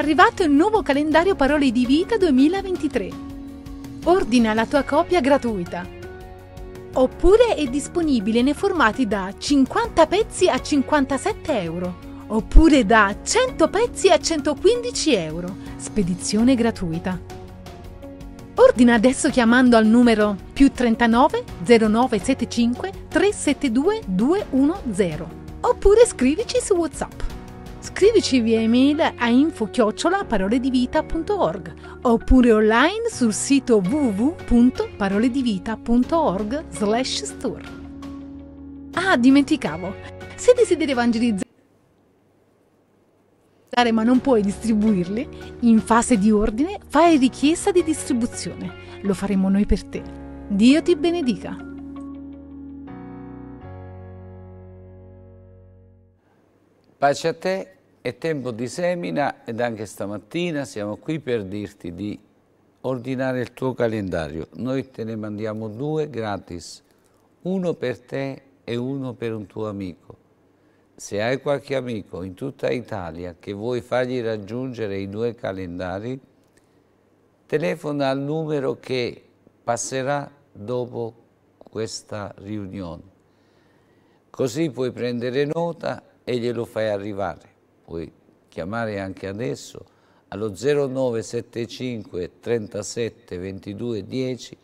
arrivato il nuovo calendario Parole di Vita 2023. Ordina la tua copia gratuita. Oppure è disponibile nei formati da 50 pezzi a 57 euro. Oppure da 100 pezzi a 115 euro. Spedizione gratuita. Ordina adesso chiamando al numero più 39 0975 372 210 oppure scrivici su WhatsApp. Scrivici via email a info-paroledivita.org oppure online sul sito www.paroledivita.org slash store. Ah, dimenticavo! Se desideri evangelizzare ma non puoi distribuirli, in fase di ordine fai richiesta di distribuzione. Lo faremo noi per te. Dio ti benedica. Pace a te è tempo di semina ed anche stamattina siamo qui per dirti di ordinare il tuo calendario. Noi te ne mandiamo due gratis, uno per te e uno per un tuo amico. Se hai qualche amico in tutta Italia che vuoi fargli raggiungere i due calendari, telefona al numero che passerà dopo questa riunione. Così puoi prendere nota e glielo fai arrivare puoi chiamare anche adesso allo 0975 37 22 10,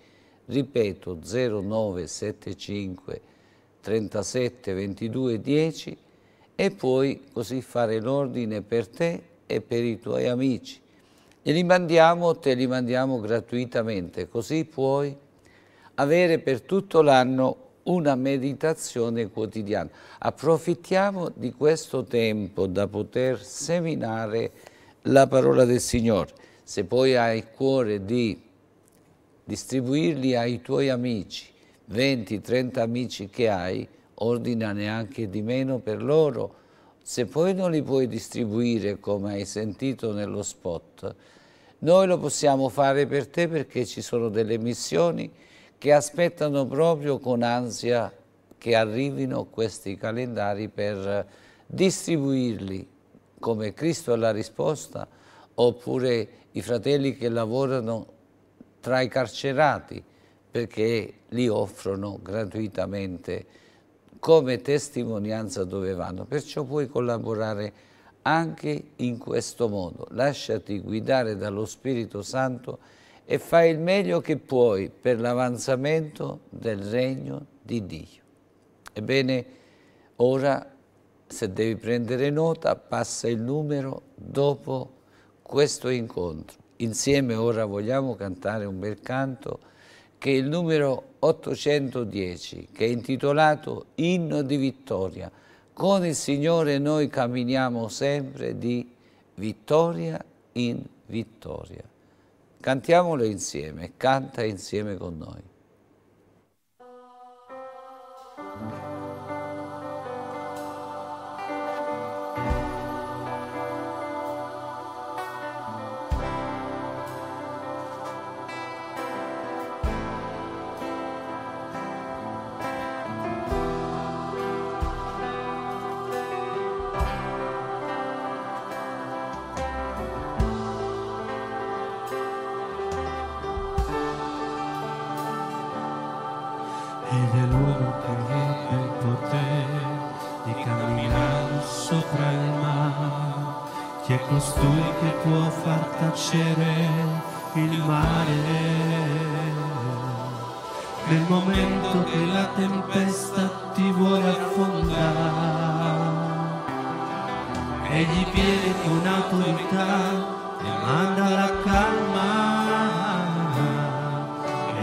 ripeto 0975 37 22 10 e puoi così fare l'ordine per te e per i tuoi amici. E li mandiamo, te li mandiamo gratuitamente, così puoi avere per tutto l'anno una meditazione quotidiana. Approfittiamo di questo tempo da poter seminare la parola del Signore. Se poi hai il cuore di distribuirli ai tuoi amici, 20, 30 amici che hai, ordina neanche di meno per loro. Se poi non li puoi distribuire come hai sentito nello spot, noi lo possiamo fare per te perché ci sono delle missioni che aspettano proprio con ansia che arrivino questi calendari per distribuirli come Cristo alla risposta oppure i fratelli che lavorano tra i carcerati perché li offrono gratuitamente come testimonianza dove vanno. Perciò puoi collaborare anche in questo modo. Lasciati guidare dallo Spirito Santo e fai il meglio che puoi per l'avanzamento del regno di Dio. Ebbene, ora se devi prendere nota, passa il numero dopo questo incontro. Insieme ora vogliamo cantare un bel canto che è il numero 810, che è intitolato Inno di vittoria. Con il Signore noi camminiamo sempre di vittoria in vittoria. Cantiamole insieme, canta insieme con noi. Chi è costui che può far tacere il mare? Nel momento che la tempesta ti vuole affondare, egli viene con autorità e manda la calma.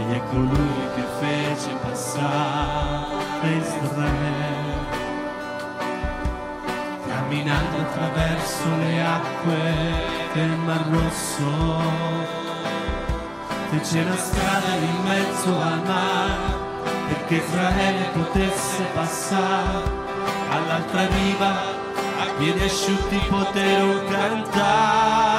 Egli è colui che fece passare Israele camminando attraverso le acque del Mar Rosso. fece c'è una strada in mezzo al mare perché Israele potesse passare all'altra riva a piedi asciutti potevo cantare.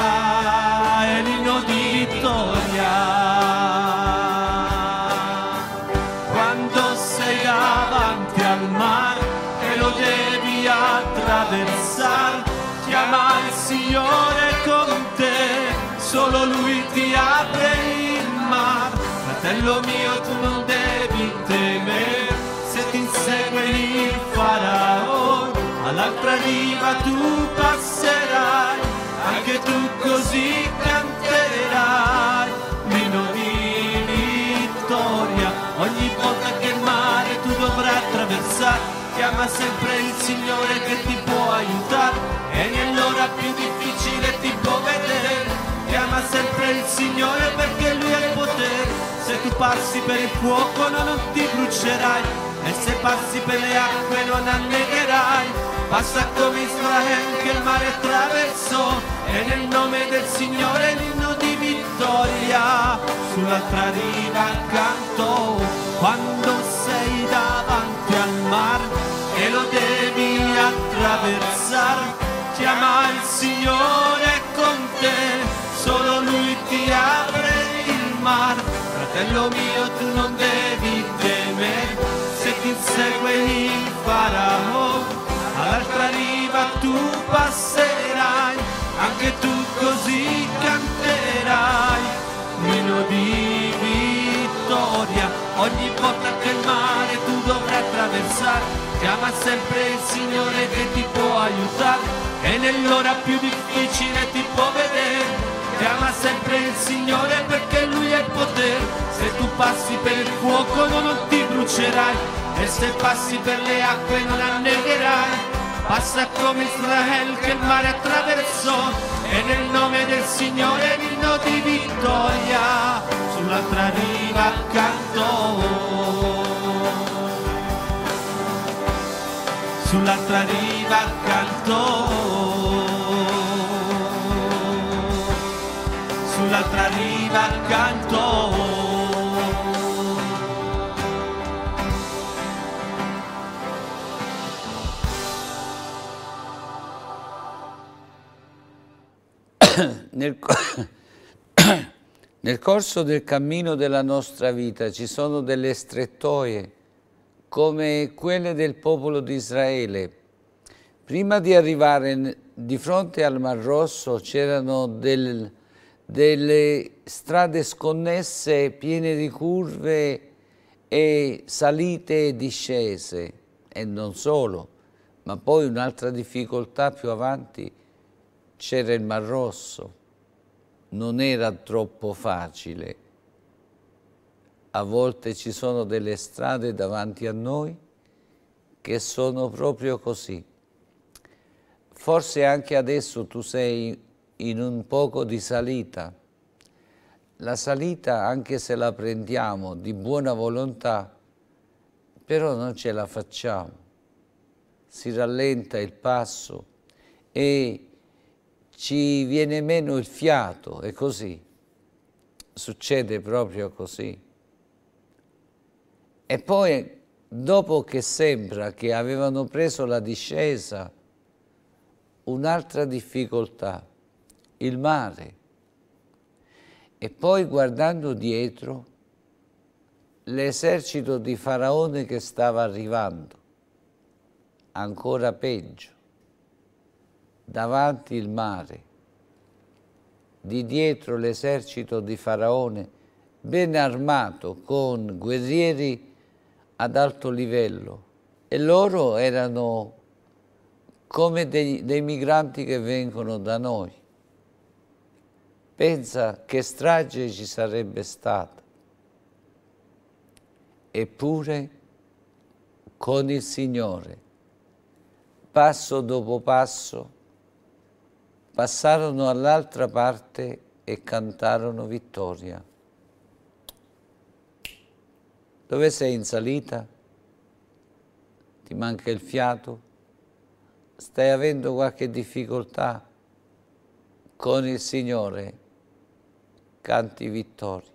Figlio mio tu non devi temere, se ti insegue il faraone, all'altra riva tu passerai, anche tu così canterai, minori vittoria, ogni volta che il mare tu dovrai attraversare, chiama sempre il Signore che ti può aiutare, e nell'ora più difficile ti può vedere, chiama sempre il Signore perché tu passi per il fuoco no, non ti brucerai e se passi per le acque non annegherai passa come Israele che il mare attraversò e nel nome del Signore l'inno di vittoria sulla tradina accanto quando sei davanti al mar e lo devi attraversare chiama il Signore con te solo lui ti apre il mar Fratello mio tu non devi temere, se ti insegue il farao, all'altra riva tu passerai, anche tu così canterai, meno di vittoria, ogni volta che il mare tu dovrai attraversare, chiama sempre il Signore che ti può aiutare, e nell'ora più difficile ti può vedere. Chiama sempre il Signore perché Lui è il potere. Se tu passi per il fuoco non ti brucerai e se passi per le acque non annegherai. Passa come Israele che il mare attraversò e nel nome del Signore vino di vittoria sull'altra riva cantò. Sull'altra riva cantò. nostra riva accanto. Nel, nel corso del cammino della nostra vita ci sono delle strettoie come quelle del popolo di Israele. Prima di arrivare di fronte al Mar Rosso c'erano delle delle strade sconnesse piene di curve e salite e discese e non solo, ma poi un'altra difficoltà più avanti c'era il Mar Rosso. Non era troppo facile. A volte ci sono delle strade davanti a noi che sono proprio così. Forse anche adesso tu sei in un poco di salita. La salita, anche se la prendiamo di buona volontà, però non ce la facciamo. Si rallenta il passo e ci viene meno il fiato, è così. Succede proprio così. E poi, dopo che sembra che avevano preso la discesa, un'altra difficoltà il mare e poi guardando dietro l'esercito di Faraone che stava arrivando, ancora peggio, davanti il mare, di dietro l'esercito di Faraone ben armato con guerrieri ad alto livello e loro erano come dei, dei migranti che vengono da noi Pensa che strage ci sarebbe stata. Eppure con il Signore, passo dopo passo, passarono all'altra parte e cantarono vittoria. Dove sei in salita? Ti manca il fiato? Stai avendo qualche difficoltà con il Signore? canti vittoria.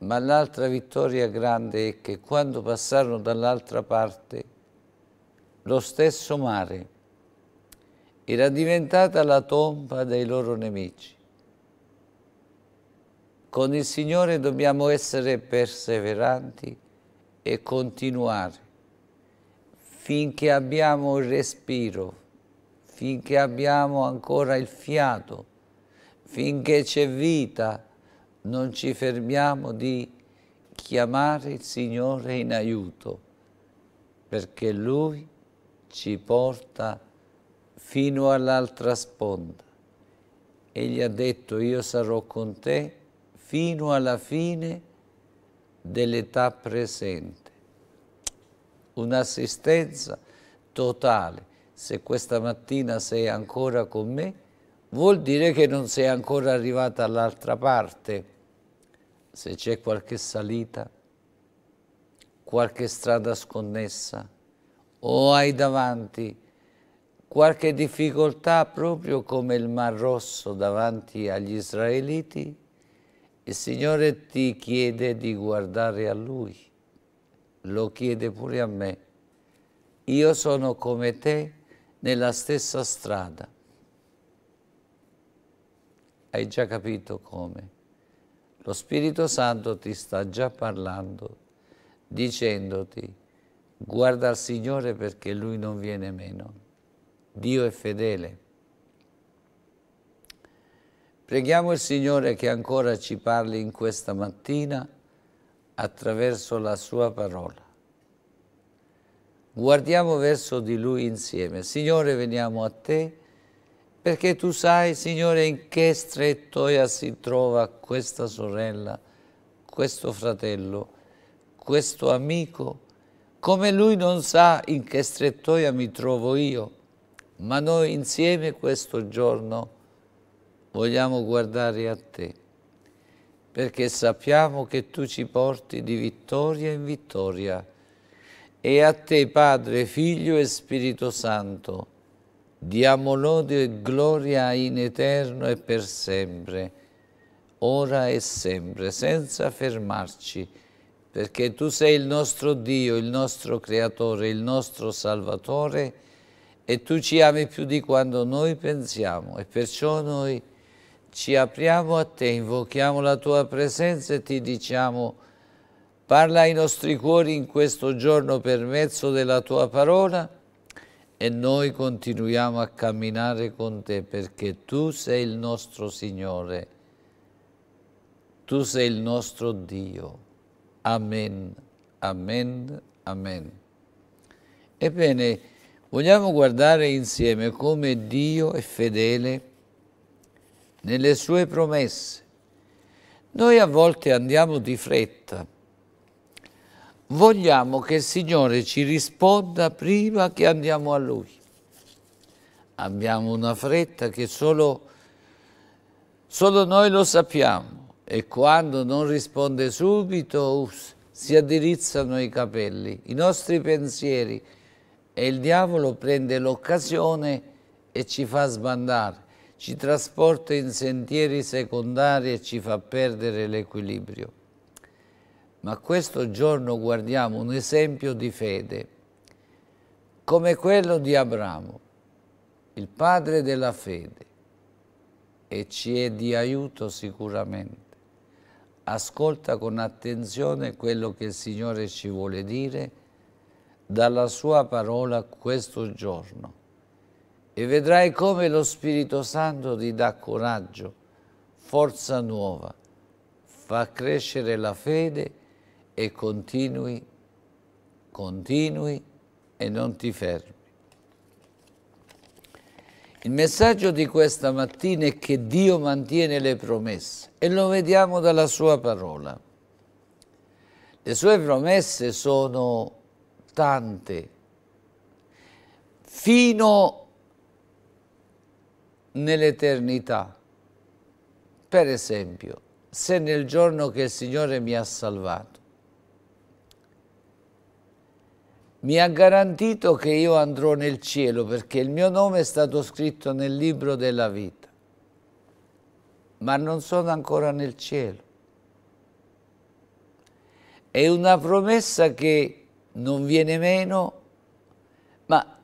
Ma l'altra vittoria grande è che quando passarono dall'altra parte, lo stesso mare era diventata la tomba dei loro nemici. Con il Signore dobbiamo essere perseveranti e continuare finché abbiamo il respiro, finché abbiamo ancora il fiato, finché c'è vita, non ci fermiamo di chiamare il Signore in aiuto, perché Lui ci porta fino all'altra sponda. Egli ha detto, io sarò con te fino alla fine dell'età presente. Un'assistenza totale. Se questa mattina sei ancora con me, vuol dire che non sei ancora arrivata all'altra parte. Se c'è qualche salita, qualche strada sconnessa o hai davanti qualche difficoltà proprio come il Mar Rosso davanti agli israeliti, il Signore ti chiede di guardare a Lui, lo chiede pure a me. Io sono come te nella stessa strada hai già capito come. Lo Spirito Santo ti sta già parlando, dicendoti, guarda al Signore perché Lui non viene meno. Dio è fedele. Preghiamo il Signore che ancora ci parli in questa mattina attraverso la Sua parola. Guardiamo verso di Lui insieme. Signore, veniamo a Te perché tu sai, Signore, in che strettoia si trova questa sorella, questo fratello, questo amico, come lui non sa in che strettoia mi trovo io, ma noi insieme questo giorno vogliamo guardare a te, perché sappiamo che tu ci porti di vittoria in vittoria, e a te Padre, Figlio e Spirito Santo, Diamo lode e gloria in eterno e per sempre, ora e sempre, senza fermarci, perché Tu sei il nostro Dio, il nostro Creatore, il nostro Salvatore e Tu ci ami più di quanto noi pensiamo e perciò noi ci apriamo a Te, invochiamo la Tua presenza e Ti diciamo parla ai nostri cuori in questo giorno per mezzo della Tua parola e noi continuiamo a camminare con te perché tu sei il nostro Signore, tu sei il nostro Dio. Amen, amen, amen. Ebbene, vogliamo guardare insieme come Dio è fedele nelle sue promesse. Noi a volte andiamo di fretta vogliamo che il Signore ci risponda prima che andiamo a Lui. Abbiamo una fretta che solo, solo noi lo sappiamo e quando non risponde subito uff, si addirizzano i capelli, i nostri pensieri e il diavolo prende l'occasione e ci fa sbandare, ci trasporta in sentieri secondari e ci fa perdere l'equilibrio ma questo giorno guardiamo un esempio di fede, come quello di Abramo, il padre della fede, e ci è di aiuto sicuramente. Ascolta con attenzione quello che il Signore ci vuole dire dalla sua parola questo giorno e vedrai come lo Spirito Santo ti dà coraggio, forza nuova, fa crescere la fede e continui, continui e non ti fermi. Il messaggio di questa mattina è che Dio mantiene le promesse e lo vediamo dalla sua parola. Le sue promesse sono tante, fino nell'eternità. Per esempio, se nel giorno che il Signore mi ha salvato, mi ha garantito che io andrò nel cielo perché il mio nome è stato scritto nel libro della vita, ma non sono ancora nel cielo. È una promessa che non viene meno, ma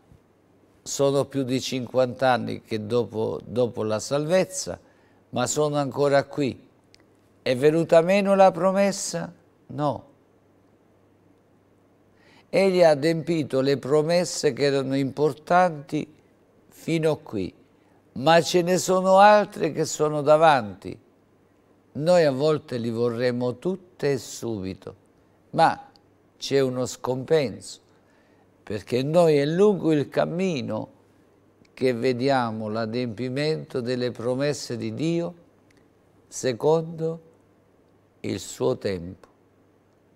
sono più di 50 anni che dopo, dopo la salvezza, ma sono ancora qui. È venuta meno la promessa? No egli ha adempito le promesse che erano importanti fino a qui, ma ce ne sono altre che sono davanti. Noi a volte li vorremmo tutte e subito, ma c'è uno scompenso, perché noi è lungo il cammino che vediamo l'adempimento delle promesse di Dio secondo il suo tempo.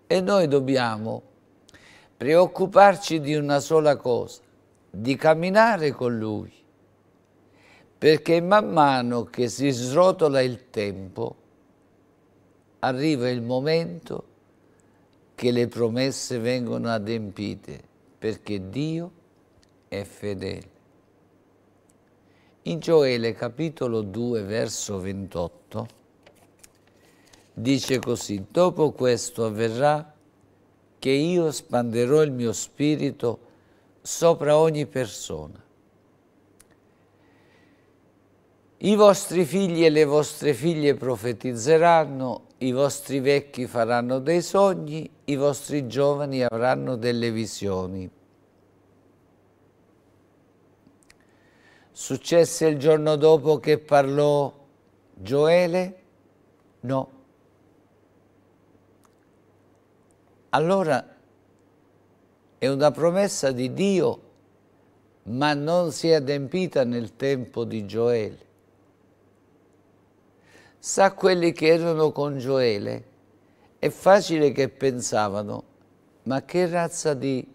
E noi dobbiamo preoccuparci di una sola cosa, di camminare con Lui, perché man mano che si srotola il tempo, arriva il momento che le promesse vengono adempite, perché Dio è fedele. In Gioele capitolo 2 verso 28 dice così, dopo questo avverrà che io spanderò il mio spirito sopra ogni persona. I vostri figli e le vostre figlie profetizzeranno, i vostri vecchi faranno dei sogni, i vostri giovani avranno delle visioni. Successe il giorno dopo che parlò Gioele? No. Allora è una promessa di Dio, ma non si è adempita nel tempo di Gioele. Sa quelli che erano con Gioele, è facile che pensavano, ma che razza di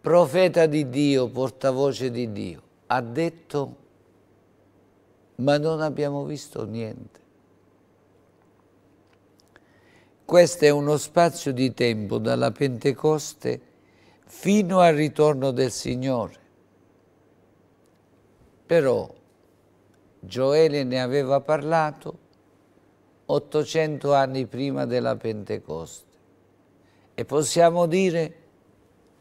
profeta di Dio, portavoce di Dio, ha detto, ma non abbiamo visto niente. Questo è uno spazio di tempo dalla Pentecoste fino al ritorno del Signore. Però Gioele ne aveva parlato 800 anni prima della Pentecoste e possiamo dire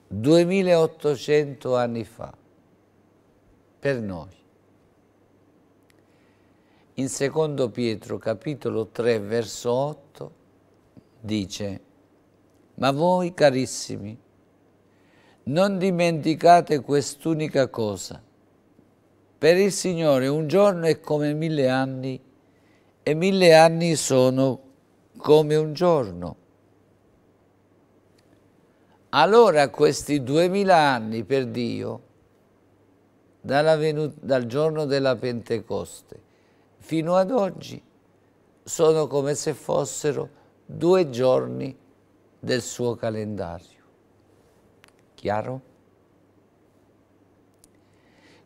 2800 anni fa per noi. In secondo Pietro capitolo 3 verso 8 dice, ma voi carissimi, non dimenticate quest'unica cosa. Per il Signore un giorno è come mille anni e mille anni sono come un giorno. Allora questi duemila anni per Dio, dal giorno della Pentecoste fino ad oggi, sono come se fossero due giorni del suo calendario. Chiaro?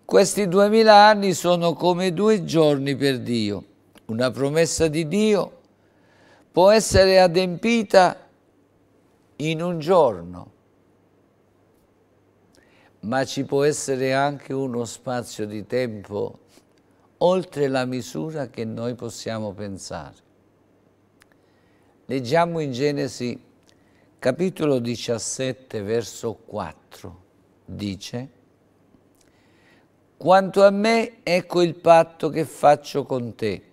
Questi duemila anni sono come due giorni per Dio. Una promessa di Dio può essere adempita in un giorno, ma ci può essere anche uno spazio di tempo oltre la misura che noi possiamo pensare. Leggiamo in Genesi capitolo 17 verso 4, dice Quanto a me ecco il patto che faccio con te,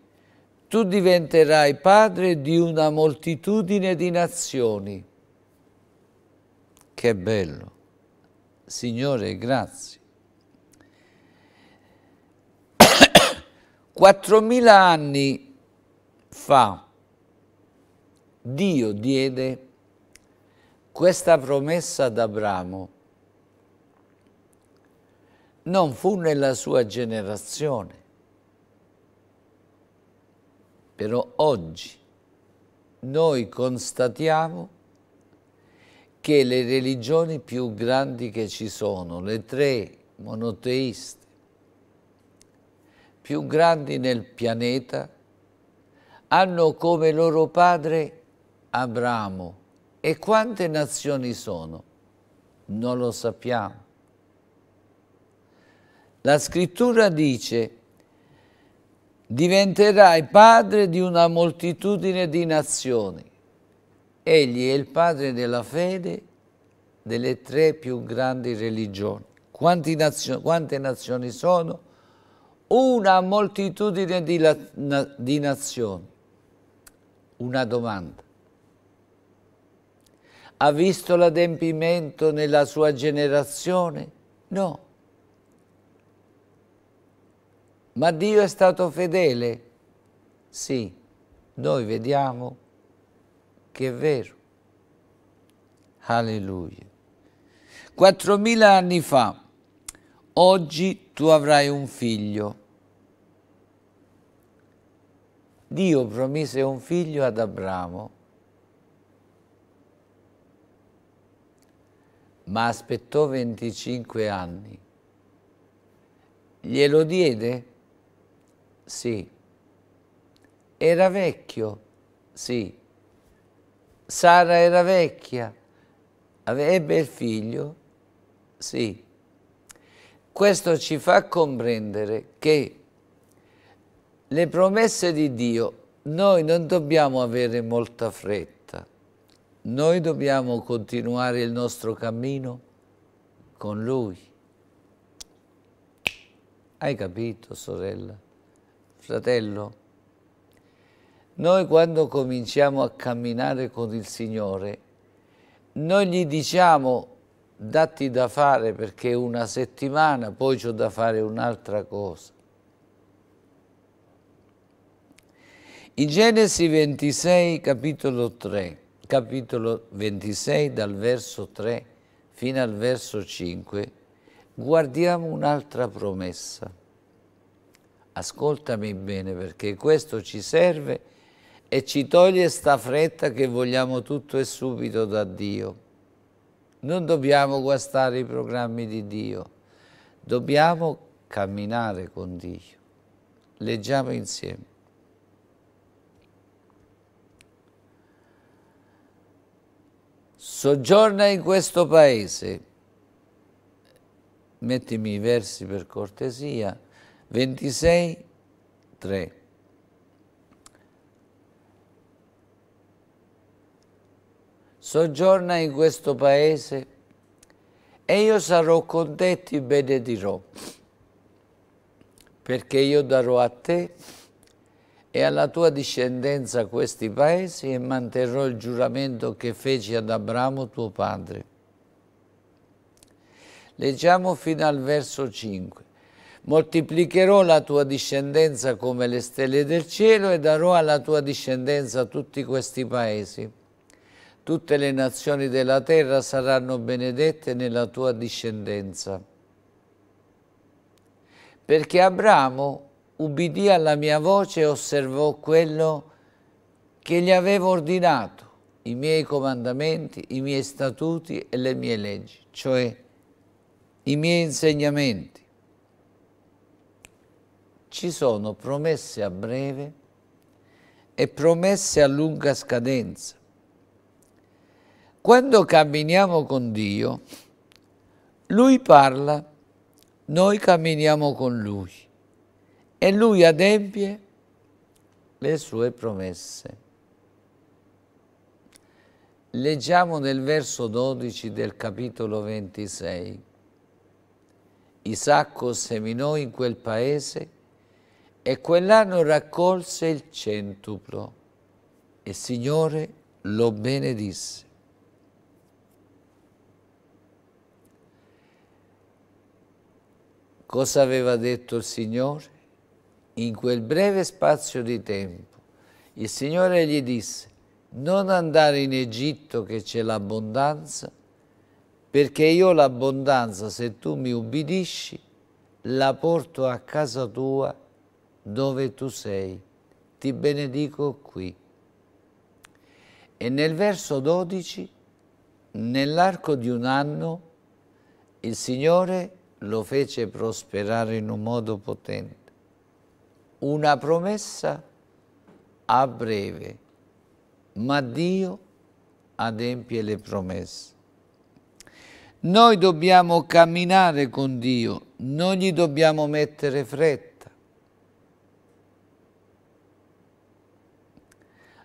tu diventerai padre di una moltitudine di nazioni. Che bello! Signore, grazie. 4.000 anni fa Dio diede questa promessa ad Abramo. Non fu nella sua generazione, però oggi noi constatiamo che le religioni più grandi che ci sono, le tre monoteiste, più grandi nel pianeta, hanno come loro padre Abramo. E quante nazioni sono? Non lo sappiamo. La scrittura dice, diventerai padre di una moltitudine di nazioni. Egli è il padre della fede delle tre più grandi religioni. Nazio quante nazioni sono? Una moltitudine di, di nazioni. Una domanda ha visto l'adempimento nella sua generazione? No. Ma Dio è stato fedele? Sì, noi vediamo che è vero. Alleluia. Quattromila anni fa, oggi tu avrai un figlio. Dio promise un figlio ad Abramo ma aspettò 25 anni. Glielo diede? Sì. Era vecchio? Sì. Sara era vecchia? Ebbe il figlio? Sì. Questo ci fa comprendere che le promesse di Dio noi non dobbiamo avere molta fretta noi dobbiamo continuare il nostro cammino con Lui. Hai capito, sorella? Fratello? Noi quando cominciamo a camminare con il Signore, noi gli diciamo datti da fare perché una settimana poi c'ho da fare un'altra cosa. In Genesi 26, capitolo 3, capitolo 26 dal verso 3 fino al verso 5 guardiamo un'altra promessa. Ascoltami bene perché questo ci serve e ci toglie sta fretta che vogliamo tutto e subito da Dio. Non dobbiamo guastare i programmi di Dio, dobbiamo camminare con Dio. Leggiamo insieme. soggiorna in questo paese, mettimi i versi per cortesia, 26, 3. Soggiorna in questo paese e io sarò con te, ti benedirò, perché io darò a te e alla tua discendenza questi paesi e manterrò il giuramento che feci ad Abramo tuo padre. Leggiamo fino al verso 5. Moltiplicherò la tua discendenza come le stelle del cielo e darò alla tua discendenza tutti questi paesi. Tutte le nazioni della terra saranno benedette nella tua discendenza. Perché Abramo ubbidì alla mia voce e osservò quello che gli avevo ordinato, i miei comandamenti, i miei statuti e le mie leggi, cioè i miei insegnamenti. Ci sono promesse a breve e promesse a lunga scadenza. Quando camminiamo con Dio, Lui parla, noi camminiamo con Lui e lui adempie le sue promesse. Leggiamo nel verso 12 del capitolo 26. Isacco seminò in quel paese e quell'anno raccolse il centuplo e il Signore lo benedisse. Cosa aveva detto il Signore? In quel breve spazio di tempo il Signore gli disse, non andare in Egitto che c'è l'abbondanza, perché io l'abbondanza, se tu mi ubbidisci, la porto a casa tua dove tu sei. Ti benedico qui. E nel verso 12, nell'arco di un anno, il Signore lo fece prosperare in un modo potente una promessa a breve, ma Dio adempie le promesse. Noi dobbiamo camminare con Dio, non gli dobbiamo mettere fretta.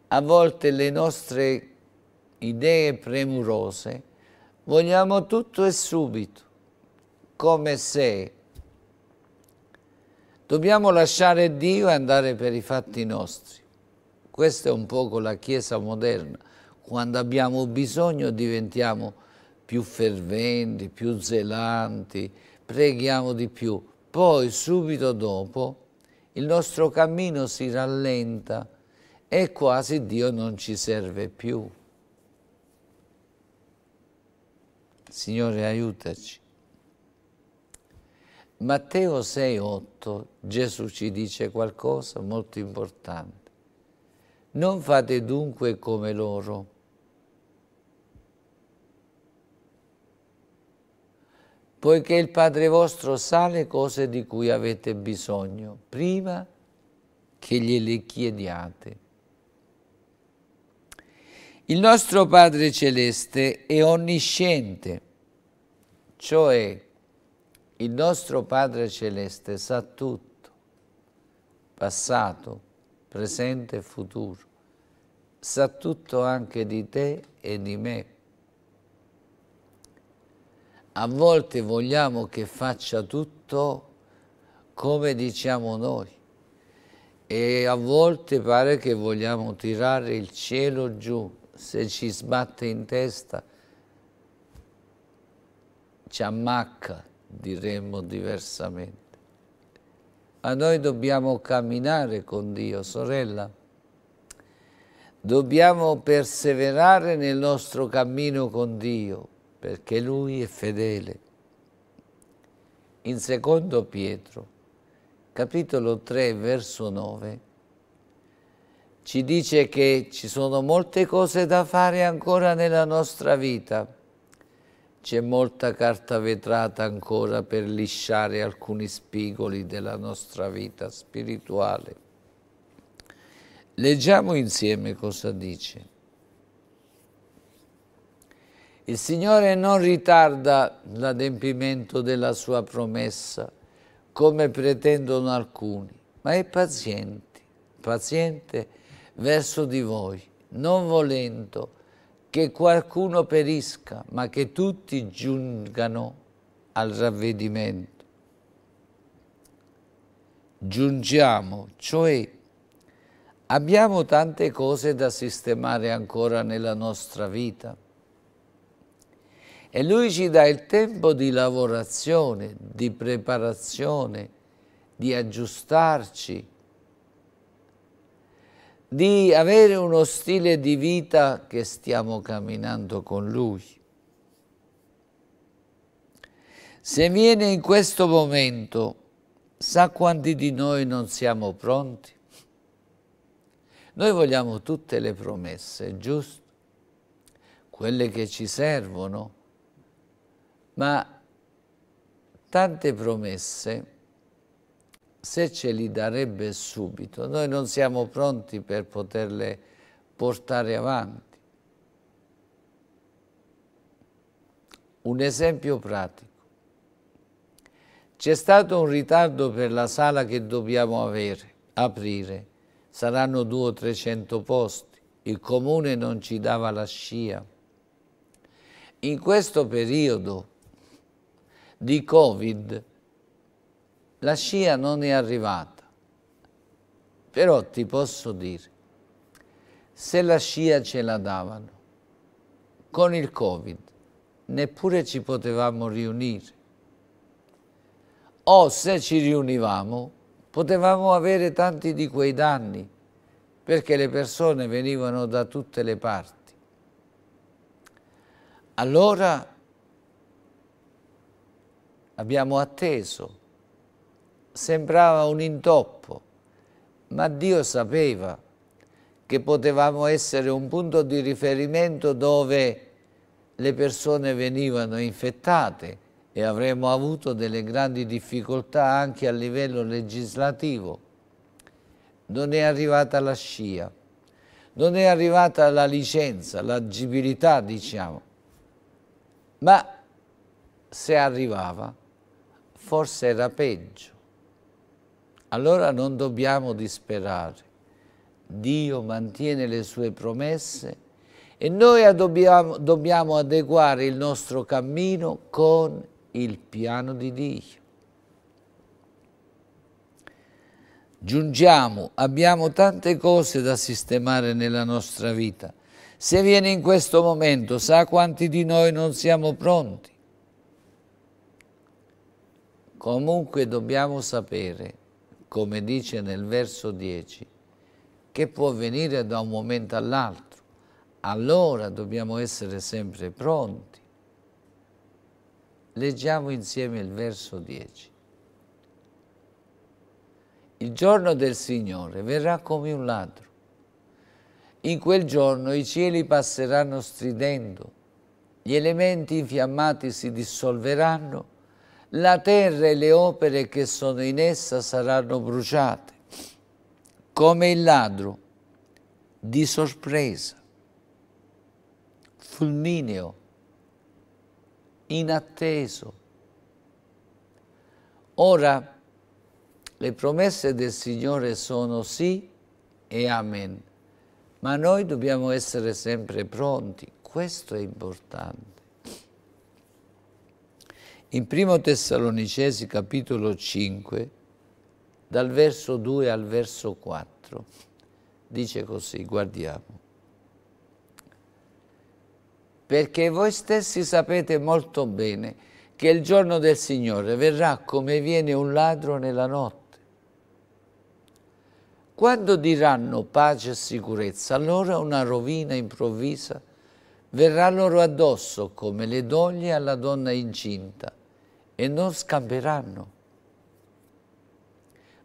A volte le nostre idee premurose vogliamo tutto e subito, come se Dobbiamo lasciare Dio e andare per i fatti nostri. Questa è un poco la Chiesa moderna. Quando abbiamo bisogno diventiamo più ferventi, più zelanti, preghiamo di più. Poi subito dopo il nostro cammino si rallenta e quasi Dio non ci serve più. Signore aiutaci. Matteo 6,8 Gesù ci dice qualcosa molto importante. Non fate dunque come loro. Poiché il Padre vostro sa le cose di cui avete bisogno, prima che gliele chiediate. Il nostro Padre Celeste è onnisciente, cioè il nostro Padre Celeste sa tutto, passato, presente e futuro. Sa tutto anche di te e di me. A volte vogliamo che faccia tutto come diciamo noi e a volte pare che vogliamo tirare il cielo giù se ci sbatte in testa ci ammacca diremmo diversamente. Ma noi dobbiamo camminare con Dio, sorella. Dobbiamo perseverare nel nostro cammino con Dio, perché Lui è fedele. In secondo Pietro, capitolo 3, verso 9, ci dice che ci sono molte cose da fare ancora nella nostra vita, c'è molta carta vetrata ancora per lisciare alcuni spigoli della nostra vita spirituale. Leggiamo insieme cosa dice. Il Signore non ritarda l'adempimento della sua promessa, come pretendono alcuni, ma è paziente, paziente verso di voi, non volendo che qualcuno perisca, ma che tutti giungano al ravvedimento. Giungiamo, cioè abbiamo tante cose da sistemare ancora nella nostra vita e Lui ci dà il tempo di lavorazione, di preparazione, di aggiustarci, di avere uno stile di vita che stiamo camminando con Lui. Se viene in questo momento, sa quanti di noi non siamo pronti? Noi vogliamo tutte le promesse, giusto? Quelle che ci servono, ma tante promesse se ce li darebbe subito, noi non siamo pronti per poterle portare avanti. Un esempio pratico. C'è stato un ritardo per la sala che dobbiamo avere, aprire. Saranno due o trecento posti. Il comune non ci dava la scia. In questo periodo di Covid la scia non è arrivata. Però ti posso dire, se la scia ce la davano, con il Covid neppure ci potevamo riunire. O se ci riunivamo, potevamo avere tanti di quei danni, perché le persone venivano da tutte le parti. Allora abbiamo atteso sembrava un intoppo, ma Dio sapeva che potevamo essere un punto di riferimento dove le persone venivano infettate e avremmo avuto delle grandi difficoltà anche a livello legislativo. Non è arrivata la scia, non è arrivata la licenza, l'agibilità diciamo, ma se arrivava forse era peggio. Allora non dobbiamo disperare. Dio mantiene le sue promesse e noi dobbiamo, dobbiamo adeguare il nostro cammino con il piano di Dio. Giungiamo, abbiamo tante cose da sistemare nella nostra vita. Se viene in questo momento, sa quanti di noi non siamo pronti. Comunque dobbiamo sapere come dice nel verso 10, che può venire da un momento all'altro. Allora dobbiamo essere sempre pronti. Leggiamo insieme il verso 10. Il giorno del Signore verrà come un ladro. In quel giorno i cieli passeranno stridendo, gli elementi infiammati si dissolveranno la terra e le opere che sono in essa saranno bruciate, come il ladro, di sorpresa, fulmineo, inatteso. Ora, le promesse del Signore sono sì e amen, ma noi dobbiamo essere sempre pronti, questo è importante. In 1 Tessalonicesi capitolo 5, dal verso 2 al verso 4, dice così, guardiamo. Perché voi stessi sapete molto bene che il giorno del Signore verrà come viene un ladro nella notte. Quando diranno pace e sicurezza, allora una rovina improvvisa verrà loro addosso come le doglie alla donna incinta e non scapperanno.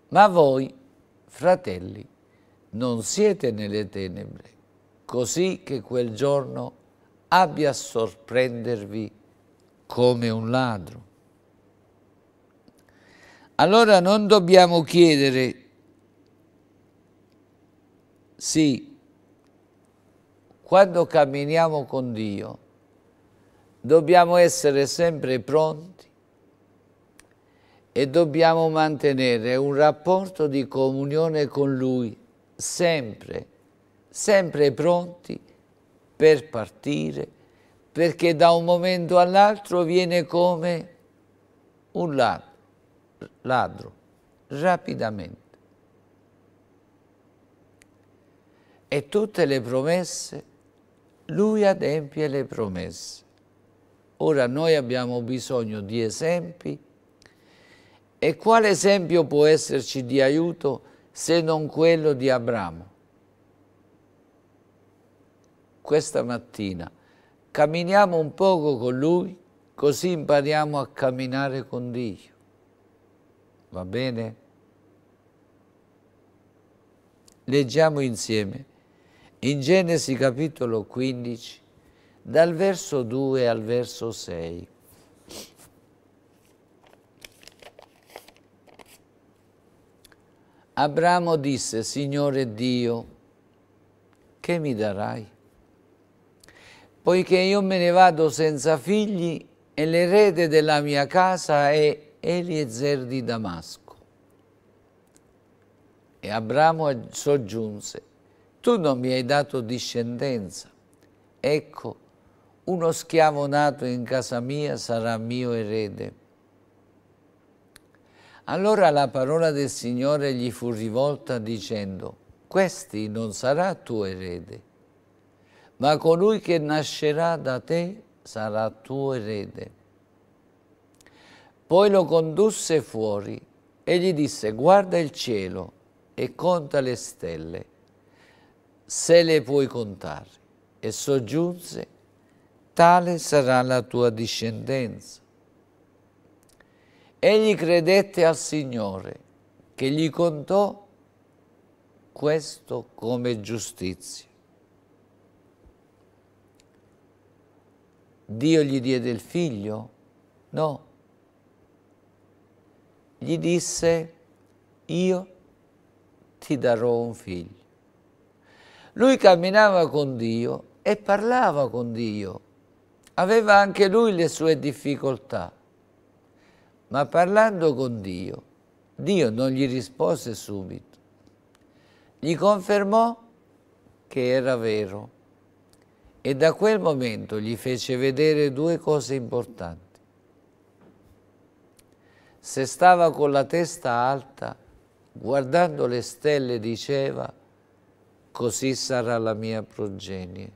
Ma voi, fratelli, non siete nelle tenebre, così che quel giorno abbia a sorprendervi come un ladro. Allora non dobbiamo chiedere, sì, quando camminiamo con Dio, dobbiamo essere sempre pronti e dobbiamo mantenere un rapporto di comunione con Lui sempre, sempre pronti per partire, perché da un momento all'altro viene come un ladro, ladro rapidamente. E tutte le promesse, Lui adempie le promesse. Ora noi abbiamo bisogno di esempi e quale esempio può esserci di aiuto se non quello di Abramo? Questa mattina camminiamo un poco con lui, così impariamo a camminare con Dio. Va bene? Leggiamo insieme in Genesi capitolo 15, dal verso 2 al verso 6. Abramo disse, Signore Dio, che mi darai? Poiché io me ne vado senza figli e l'erede della mia casa è Eliezer di Damasco. E Abramo soggiunse, tu non mi hai dato discendenza, ecco, uno schiavo nato in casa mia sarà mio erede. Allora la parola del Signore gli fu rivolta dicendo, questi non sarà tuo erede, ma colui che nascerà da te sarà tuo erede. Poi lo condusse fuori e gli disse, guarda il cielo e conta le stelle, se le puoi contare. E soggiunse, tale sarà la tua discendenza. Egli credette al Signore che gli contò questo come giustizia. Dio gli diede il figlio? No. Gli disse, io ti darò un figlio. Lui camminava con Dio e parlava con Dio. Aveva anche lui le sue difficoltà ma parlando con Dio. Dio non gli rispose subito. Gli confermò che era vero e da quel momento gli fece vedere due cose importanti. Se stava con la testa alta, guardando le stelle, diceva, così sarà la mia progenie.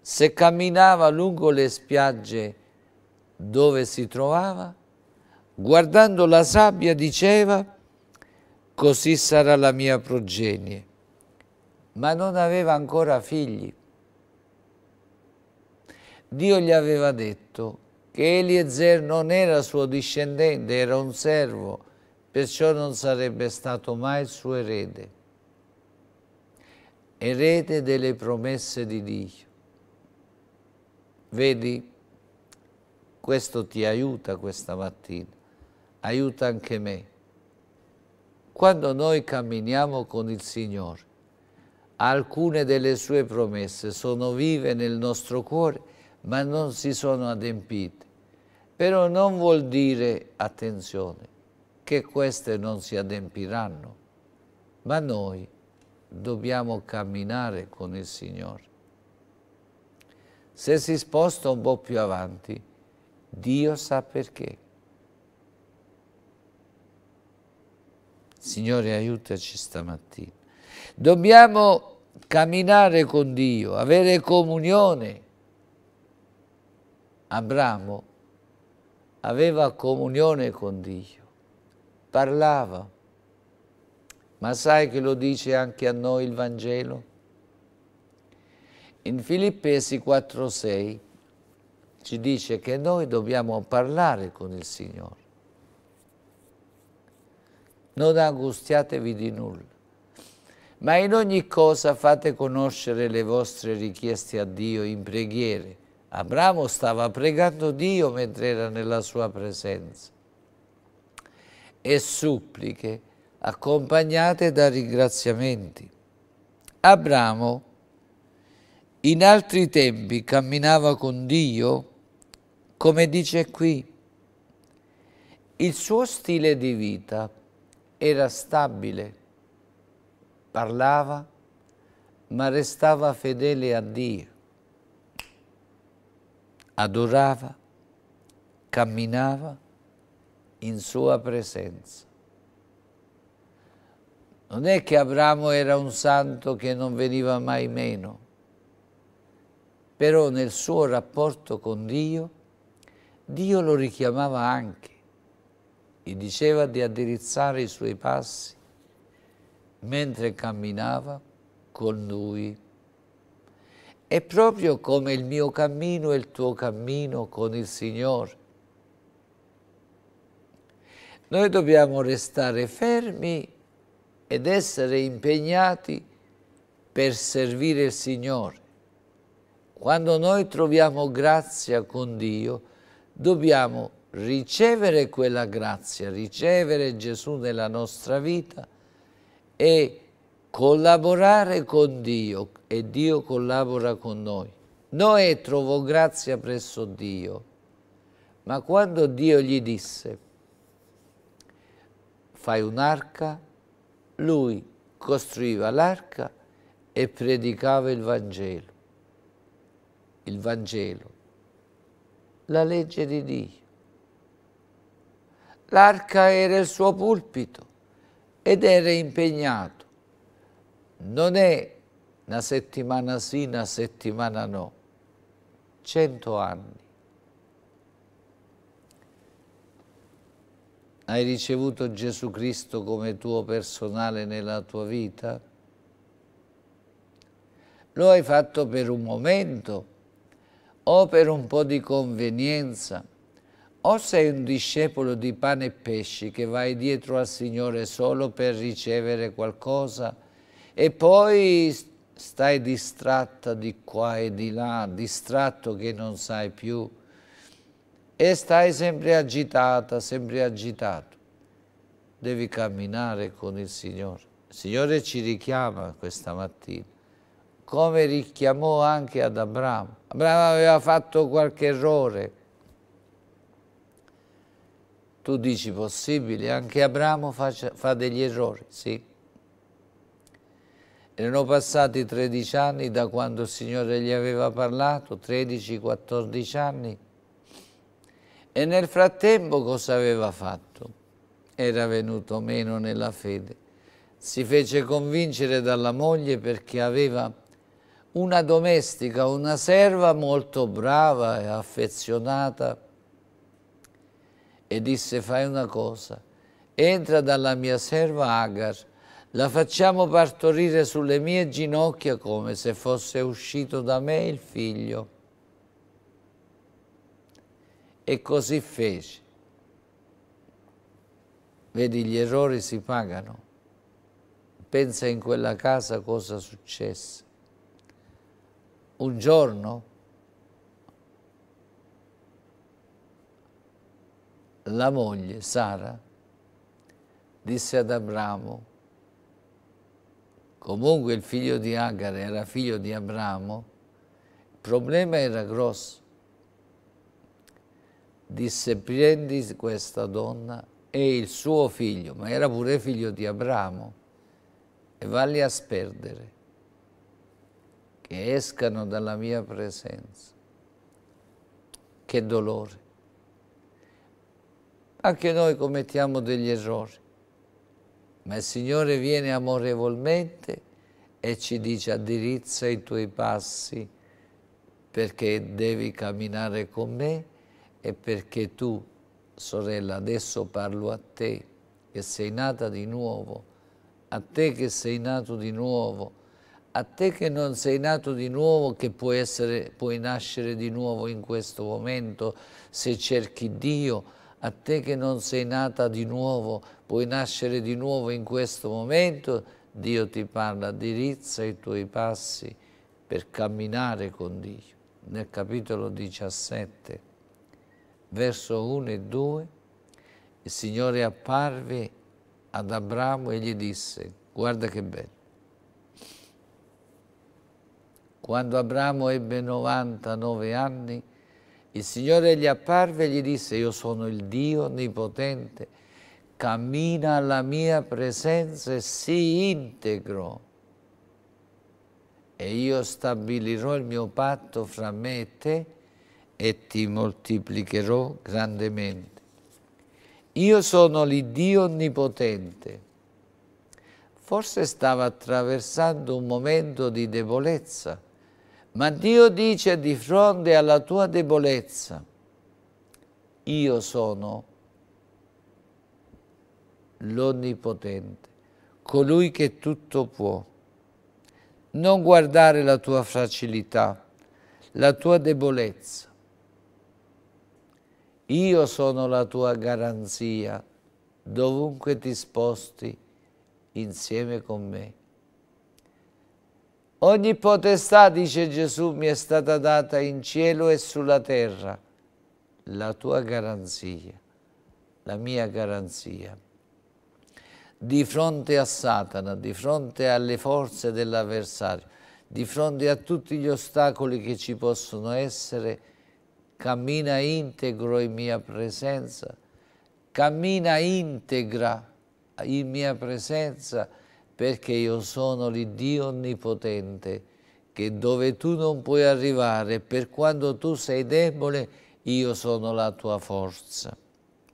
Se camminava lungo le spiagge, dove si trovava, guardando la sabbia diceva, così sarà la mia progenie. Ma non aveva ancora figli. Dio gli aveva detto che Eliezer non era suo discendente, era un servo, perciò non sarebbe stato mai il suo erede. Erede delle promesse di Dio. Vedi, questo ti aiuta questa mattina, aiuta anche me. Quando noi camminiamo con il Signore, alcune delle sue promesse sono vive nel nostro cuore, ma non si sono adempite. Però non vuol dire, attenzione, che queste non si adempiranno, ma noi dobbiamo camminare con il Signore. Se si sposta un po' più avanti, Dio sa perché. Signore, aiutaci stamattina. Dobbiamo camminare con Dio, avere comunione. Abramo aveva comunione con Dio, parlava. Ma sai che lo dice anche a noi il Vangelo? In Filippesi 4,6 ci dice che noi dobbiamo parlare con il Signore. Non angustiatevi di nulla, ma in ogni cosa fate conoscere le vostre richieste a Dio in preghiere. Abramo stava pregando Dio mentre era nella sua presenza e suppliche accompagnate da ringraziamenti. Abramo in altri tempi camminava con Dio come dice qui, il suo stile di vita era stabile, parlava, ma restava fedele a Dio, adorava, camminava in sua presenza. Non è che Abramo era un santo che non veniva mai meno, però nel suo rapporto con Dio Dio lo richiamava anche, e diceva di addirizzare i suoi passi mentre camminava con lui. È proprio come il mio cammino e il tuo cammino con il Signore. Noi dobbiamo restare fermi ed essere impegnati per servire il Signore. Quando noi troviamo grazia con Dio, dobbiamo ricevere quella grazia, ricevere Gesù nella nostra vita e collaborare con Dio e Dio collabora con noi. Noè trovò grazia presso Dio, ma quando Dio gli disse fai un'arca, lui costruiva l'arca e predicava il Vangelo. Il Vangelo la legge di Dio. L'arca era il suo pulpito ed era impegnato. Non è una settimana sì, una settimana no. Cento anni. Hai ricevuto Gesù Cristo come tuo personale nella tua vita? Lo hai fatto per un momento, o per un po' di convenienza, o sei un discepolo di pane e pesci che vai dietro al Signore solo per ricevere qualcosa e poi stai distratta di qua e di là, distratto che non sai più e stai sempre agitata, sempre agitato. Devi camminare con il Signore. Il Signore ci richiama questa mattina come richiamò anche ad Abramo. Abramo aveva fatto qualche errore. Tu dici possibile, anche Abramo faccia, fa degli errori, sì. Erano passati 13 anni da quando il Signore gli aveva parlato, 13-14 anni. E nel frattempo cosa aveva fatto? Era venuto meno nella fede. Si fece convincere dalla moglie perché aveva una domestica, una serva molto brava e affezionata e disse fai una cosa, entra dalla mia serva Agar, la facciamo partorire sulle mie ginocchia come se fosse uscito da me il figlio. E così fece. Vedi, gli errori si pagano. Pensa in quella casa cosa successe un giorno la moglie Sara disse ad Abramo, comunque il figlio di Agar era figlio di Abramo, il problema era grosso. Disse prendi questa donna e il suo figlio, ma era pure figlio di Abramo, e valli a sperdere che escano dalla mia presenza. Che dolore. Anche noi commettiamo degli errori, ma il Signore viene amorevolmente e ci dice addirizza i tuoi passi perché devi camminare con me e perché tu, sorella, adesso parlo a te che sei nata di nuovo, a te che sei nato di nuovo, a te che non sei nato di nuovo, che puoi, essere, puoi nascere di nuovo in questo momento se cerchi Dio, a te che non sei nata di nuovo, puoi nascere di nuovo in questo momento, Dio ti parla, dirizza i tuoi passi per camminare con Dio. Nel capitolo 17, verso 1 e 2, il Signore apparve ad Abramo e gli disse, guarda che bello, quando Abramo ebbe 99 anni, il Signore gli apparve e gli disse, io sono il Dio Onnipotente, cammina alla mia presenza e sii integro e io stabilirò il mio patto fra me e te e ti moltiplicherò grandemente. Io sono il Dio Onnipotente. Forse stava attraversando un momento di debolezza, ma Dio dice di fronte alla tua debolezza, io sono l'Onnipotente, colui che tutto può. Non guardare la tua fragilità, la tua debolezza. Io sono la tua garanzia, dovunque ti sposti insieme con me. Ogni potestà, dice Gesù, mi è stata data in cielo e sulla terra. La tua garanzia, la mia garanzia. Di fronte a Satana, di fronte alle forze dell'avversario, di fronte a tutti gli ostacoli che ci possono essere, cammina integro in mia presenza, cammina integra in mia presenza, perché io sono l'Iddio Onnipotente, che dove tu non puoi arrivare, per quando tu sei debole, io sono la tua forza.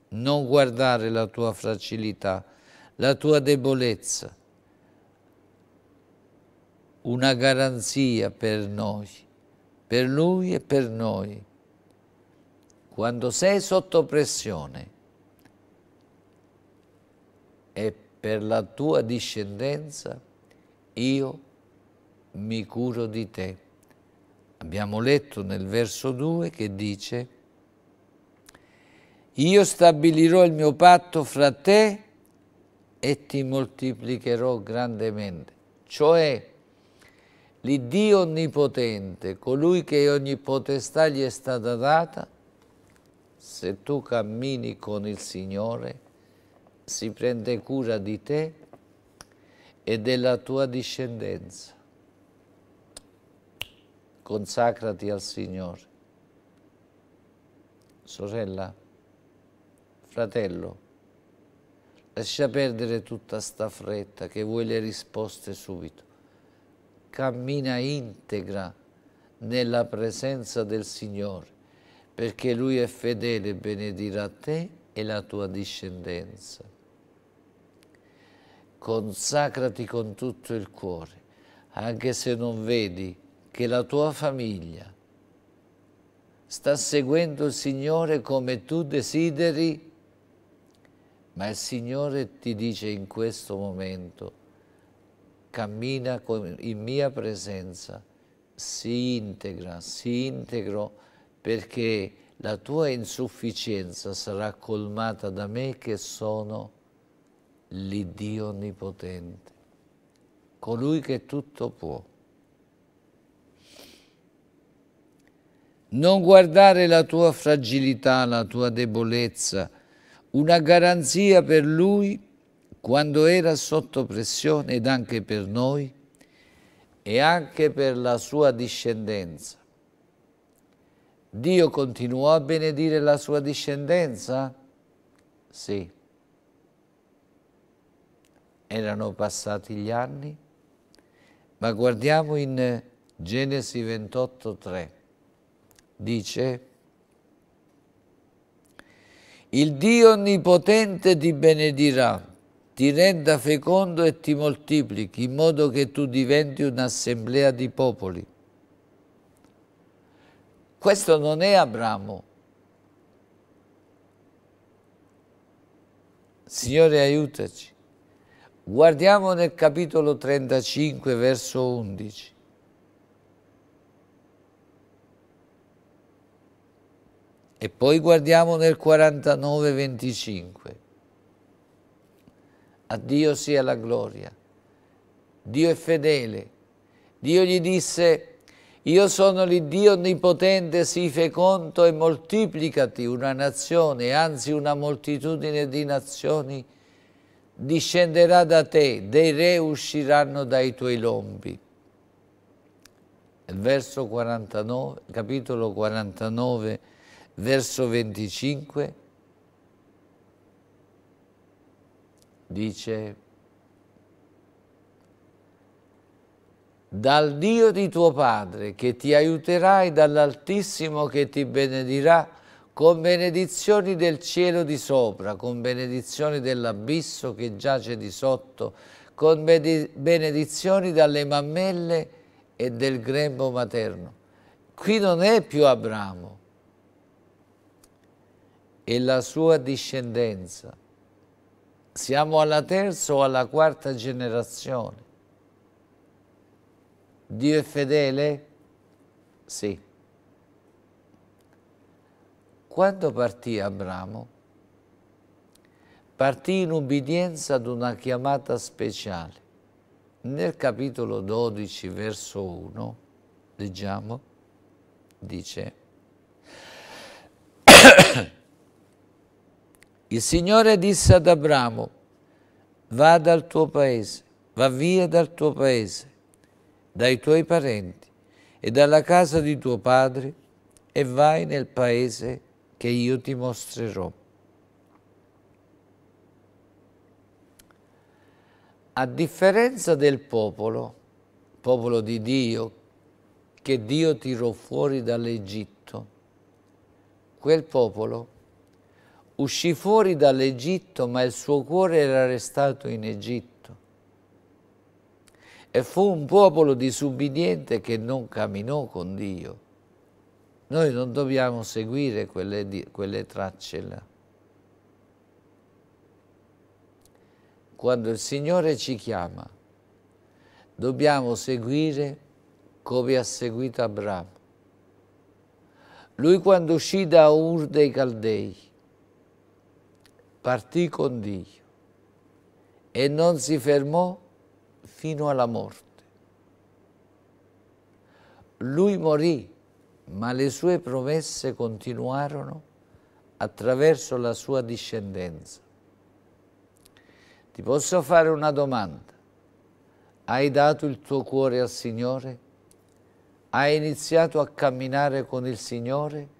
Non guardare la tua fragilità, la tua debolezza, una garanzia per noi, per Lui e per noi. Quando sei sotto pressione, è per la tua discendenza io mi curo di te. Abbiamo letto nel verso 2 che dice io stabilirò il mio patto fra te e ti moltiplicherò grandemente. Cioè l'Iddio Onnipotente, colui che ogni potestà gli è stata data, se tu cammini con il Signore, si prende cura di te e della tua discendenza. Consacrati al Signore. Sorella, fratello, lascia perdere tutta sta fretta che vuoi le risposte subito. Cammina integra nella presenza del Signore, perché Lui è fedele e benedirà te e la tua discendenza consacrati con tutto il cuore, anche se non vedi che la tua famiglia sta seguendo il Signore come tu desideri, ma il Signore ti dice in questo momento, cammina in mia presenza, si integra, si integro perché la tua insufficienza sarà colmata da me che sono l'Iddio Onnipotente, colui che tutto può. Non guardare la tua fragilità, la tua debolezza, una garanzia per Lui quando era sotto pressione ed anche per noi e anche per la sua discendenza. Dio continuò a benedire la sua discendenza? Sì erano passati gli anni? Ma guardiamo in Genesi 28,3. Dice, il Dio Onnipotente ti benedirà, ti renda fecondo e ti moltiplichi, in modo che tu diventi un'assemblea di popoli. Questo non è Abramo. Signore aiutaci. Guardiamo nel capitolo 35, verso 11. E poi guardiamo nel 49, 25. A Dio sia la gloria. Dio è fedele. Dio gli disse, io sono l'Iddio onnipotente, sii fecondo e moltiplicati una nazione, anzi una moltitudine di nazioni discenderà da te, dei re usciranno dai tuoi lombi. verso 49, capitolo 49, verso 25, dice dal Dio di tuo Padre che ti aiuterà e dall'Altissimo che ti benedirà con benedizioni del cielo di sopra, con benedizioni dell'abisso che giace di sotto, con benedizioni dalle mammelle e del grembo materno. Qui non è più Abramo, è la sua discendenza. Siamo alla terza o alla quarta generazione. Dio è fedele? Sì. Quando partì Abramo? Partì in ubbidienza ad una chiamata speciale. Nel capitolo 12, verso 1, leggiamo, dice Il Signore disse ad Abramo, va dal tuo paese, va via dal tuo paese, dai tuoi parenti e dalla casa di tuo padre e vai nel paese di che io ti mostrerò. A differenza del popolo, popolo di Dio, che Dio tirò fuori dall'Egitto, quel popolo uscì fuori dall'Egitto, ma il suo cuore era restato in Egitto. E fu un popolo disubbidiente che non camminò con Dio noi non dobbiamo seguire quelle, quelle tracce là. Quando il Signore ci chiama, dobbiamo seguire come ha seguito Abramo. Lui quando uscì da Ur dei Caldei, partì con Dio e non si fermò fino alla morte. Lui morì ma le sue promesse continuarono attraverso la sua discendenza. Ti posso fare una domanda? Hai dato il tuo cuore al Signore? Hai iniziato a camminare con il Signore?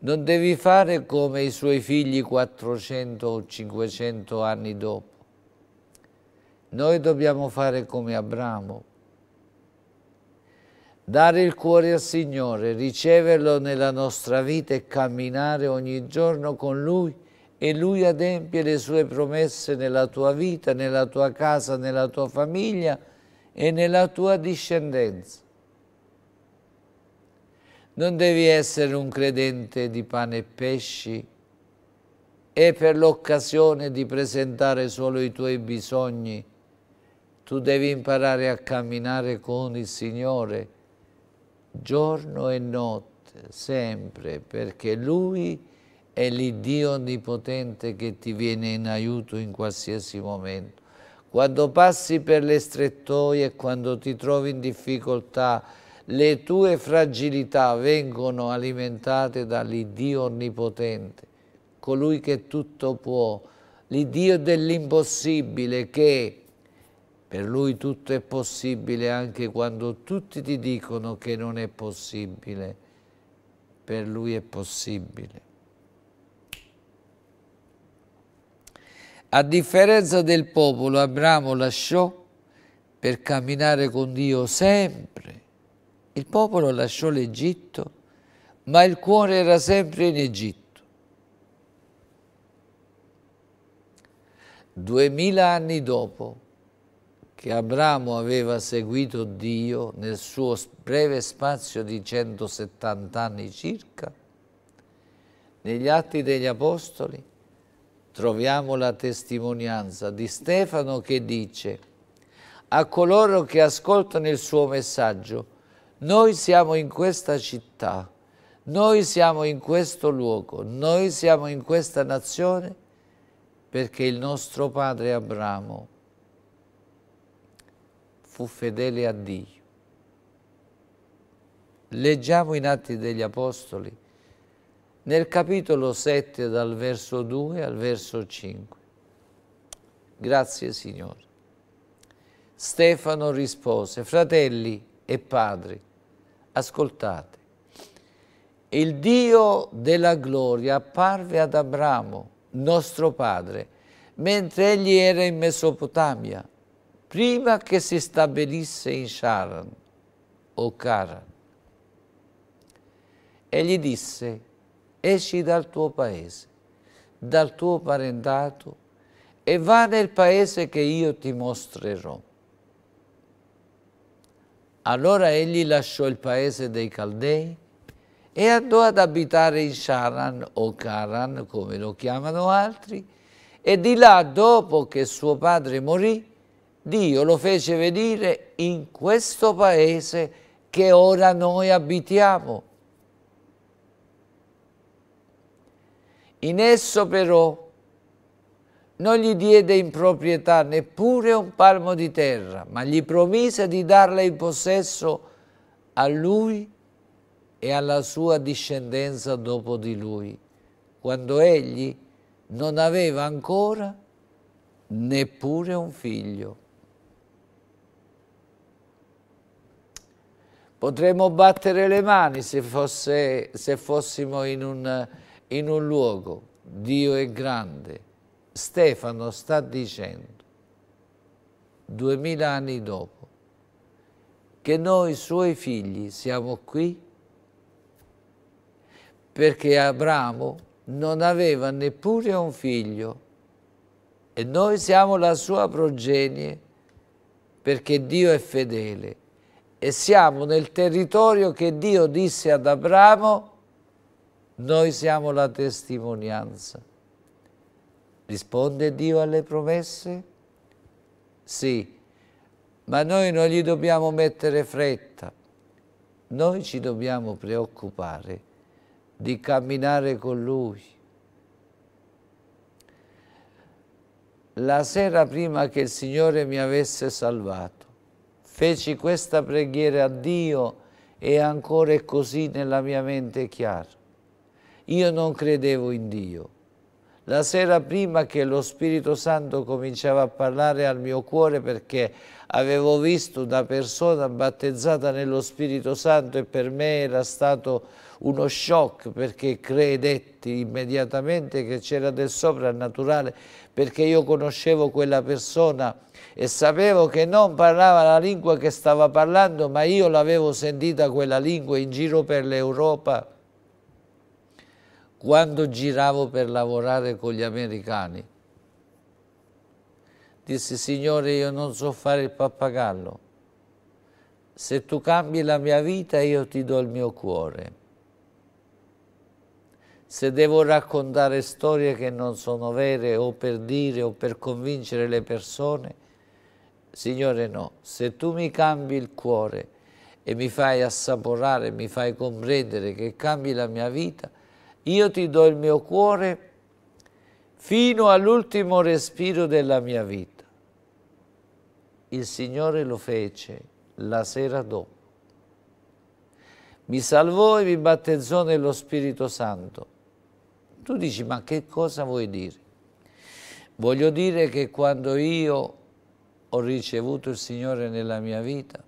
Non devi fare come i suoi figli 400 o 500 anni dopo. Noi dobbiamo fare come Abramo, Dare il cuore al Signore, riceverlo nella nostra vita e camminare ogni giorno con Lui e Lui adempie le sue promesse nella tua vita, nella tua casa, nella tua famiglia e nella tua discendenza. Non devi essere un credente di pane e pesci e per l'occasione di presentare solo i tuoi bisogni. Tu devi imparare a camminare con il Signore, giorno e notte, sempre, perché Lui è l'Iddio Onnipotente che ti viene in aiuto in qualsiasi momento. Quando passi per le strettoie, quando ti trovi in difficoltà, le tue fragilità vengono alimentate dall'Iddio Onnipotente, colui che tutto può, l'Iddio dell'impossibile che per lui tutto è possibile anche quando tutti ti dicono che non è possibile. Per lui è possibile. A differenza del popolo, Abramo lasciò per camminare con Dio sempre. Il popolo lasciò l'Egitto, ma il cuore era sempre in Egitto. Duemila anni dopo, che Abramo aveva seguito Dio nel suo breve spazio di 170 anni circa, negli Atti degli Apostoli troviamo la testimonianza di Stefano che dice a coloro che ascoltano il suo messaggio, noi siamo in questa città, noi siamo in questo luogo, noi siamo in questa nazione, perché il nostro padre Abramo fu fedele a Dio. Leggiamo in Atti degli Apostoli, nel capitolo 7, dal verso 2 al verso 5. Grazie Signore. Stefano rispose, fratelli e padri, ascoltate, il Dio della gloria apparve ad Abramo, nostro padre, mentre egli era in Mesopotamia, prima che si stabilisse in Sharan o Karan. E gli disse, esci dal tuo paese, dal tuo parentato e va nel paese che io ti mostrerò. Allora egli lasciò il paese dei Caldei e andò ad abitare in Sharan o Karan, come lo chiamano altri, e di là, dopo che suo padre morì, Dio lo fece venire in questo paese che ora noi abitiamo. In esso però non gli diede in proprietà neppure un palmo di terra, ma gli promise di darla in possesso a lui e alla sua discendenza dopo di lui, quando egli non aveva ancora neppure un figlio, Potremmo battere le mani se, fosse, se fossimo in un, in un luogo. Dio è grande. Stefano sta dicendo, duemila anni dopo, che noi suoi figli siamo qui perché Abramo non aveva neppure un figlio e noi siamo la sua progenie perché Dio è fedele e siamo nel territorio che Dio disse ad Abramo, noi siamo la testimonianza. Risponde Dio alle promesse? Sì, ma noi non gli dobbiamo mettere fretta, noi ci dobbiamo preoccupare di camminare con Lui. La sera prima che il Signore mi avesse salvato, feci questa preghiera a Dio e ancora è così nella mia mente chiara. Io non credevo in Dio. La sera prima che lo Spirito Santo cominciava a parlare al mio cuore perché avevo visto una persona battezzata nello Spirito Santo e per me era stato uno shock perché credetti immediatamente che c'era del soprannaturale perché io conoscevo quella persona e sapevo che non parlava la lingua che stava parlando, ma io l'avevo sentita quella lingua in giro per l'Europa quando giravo per lavorare con gli americani. Disse, Signore, io non so fare il pappagallo. Se tu cambi la mia vita, io ti do il mio cuore se devo raccontare storie che non sono vere o per dire o per convincere le persone, Signore no, se tu mi cambi il cuore e mi fai assaporare, mi fai comprendere che cambi la mia vita, io ti do il mio cuore fino all'ultimo respiro della mia vita. Il Signore lo fece la sera dopo. Mi salvò e mi battezzò nello Spirito Santo. Tu dici, ma che cosa vuoi dire? Voglio dire che quando io ho ricevuto il Signore nella mia vita,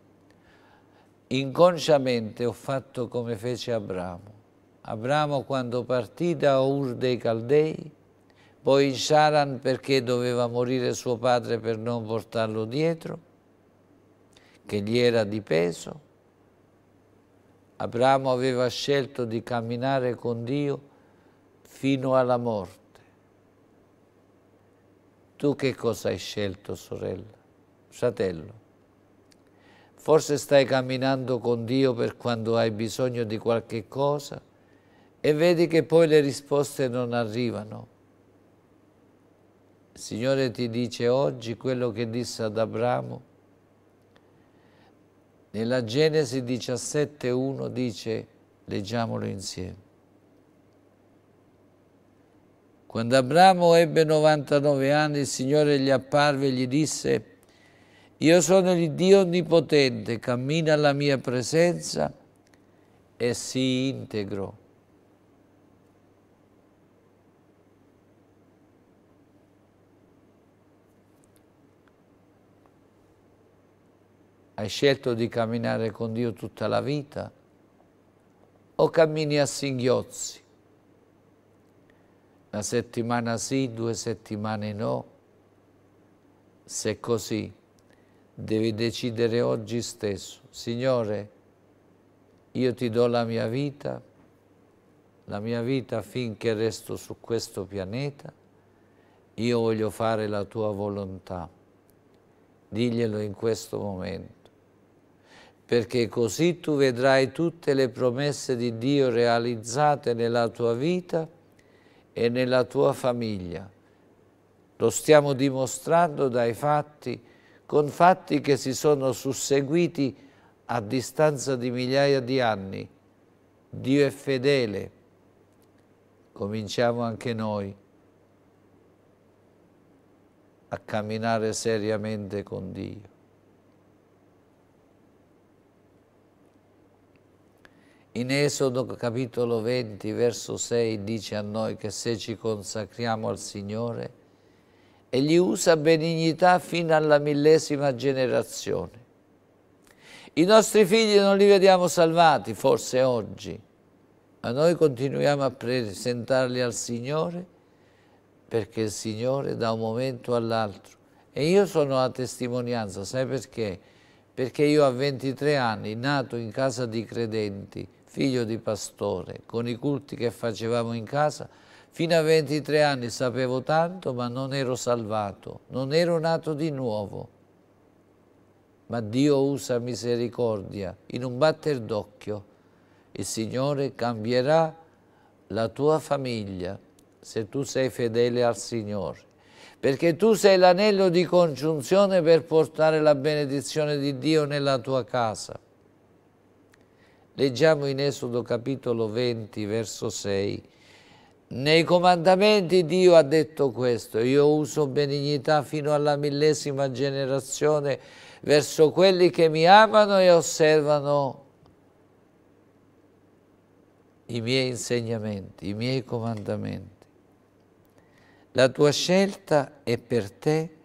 inconsciamente ho fatto come fece Abramo. Abramo quando partì da Ur dei Caldei, poi in Saran perché doveva morire suo padre per non portarlo dietro, che gli era di peso. Abramo aveva scelto di camminare con Dio fino alla morte. Tu che cosa hai scelto, sorella? fratello, forse stai camminando con Dio per quando hai bisogno di qualche cosa e vedi che poi le risposte non arrivano. Il Signore ti dice oggi quello che disse ad Abramo. Nella Genesi 17.1 dice, leggiamolo insieme. Quando Abramo ebbe 99 anni, il Signore gli apparve e gli disse, io sono il Dio Onnipotente, cammina alla mia presenza e sii integro. Hai scelto di camminare con Dio tutta la vita o cammini a singhiozzi? Una settimana sì, due settimane no. Se così, devi decidere oggi stesso, Signore, io ti do la mia vita, la mia vita finché resto su questo pianeta, io voglio fare la tua volontà. Diglielo in questo momento, perché così tu vedrai tutte le promesse di Dio realizzate nella tua vita e nella tua famiglia. Lo stiamo dimostrando dai fatti con fatti che si sono susseguiti a distanza di migliaia di anni. Dio è fedele. Cominciamo anche noi a camminare seriamente con Dio. In Esodo capitolo 20, verso 6 dice a noi che se ci consacriamo al Signore, e gli usa benignità fino alla millesima generazione. I nostri figli non li vediamo salvati, forse oggi, ma noi continuiamo a presentarli al Signore perché il Signore da un momento all'altro. E io sono a testimonianza, sai perché? Perché io a 23 anni, nato in casa di credenti, figlio di pastore, con i culti che facevamo in casa, Fino a 23 anni sapevo tanto, ma non ero salvato, non ero nato di nuovo. Ma Dio usa misericordia in un batter d'occhio. Il Signore cambierà la tua famiglia se tu sei fedele al Signore perché tu sei l'anello di congiunzione per portare la benedizione di Dio nella tua casa. Leggiamo in Esodo capitolo 20, verso 6. Nei comandamenti Dio ha detto questo, io uso benignità fino alla millesima generazione verso quelli che mi amano e osservano i miei insegnamenti, i miei comandamenti. La tua scelta è per te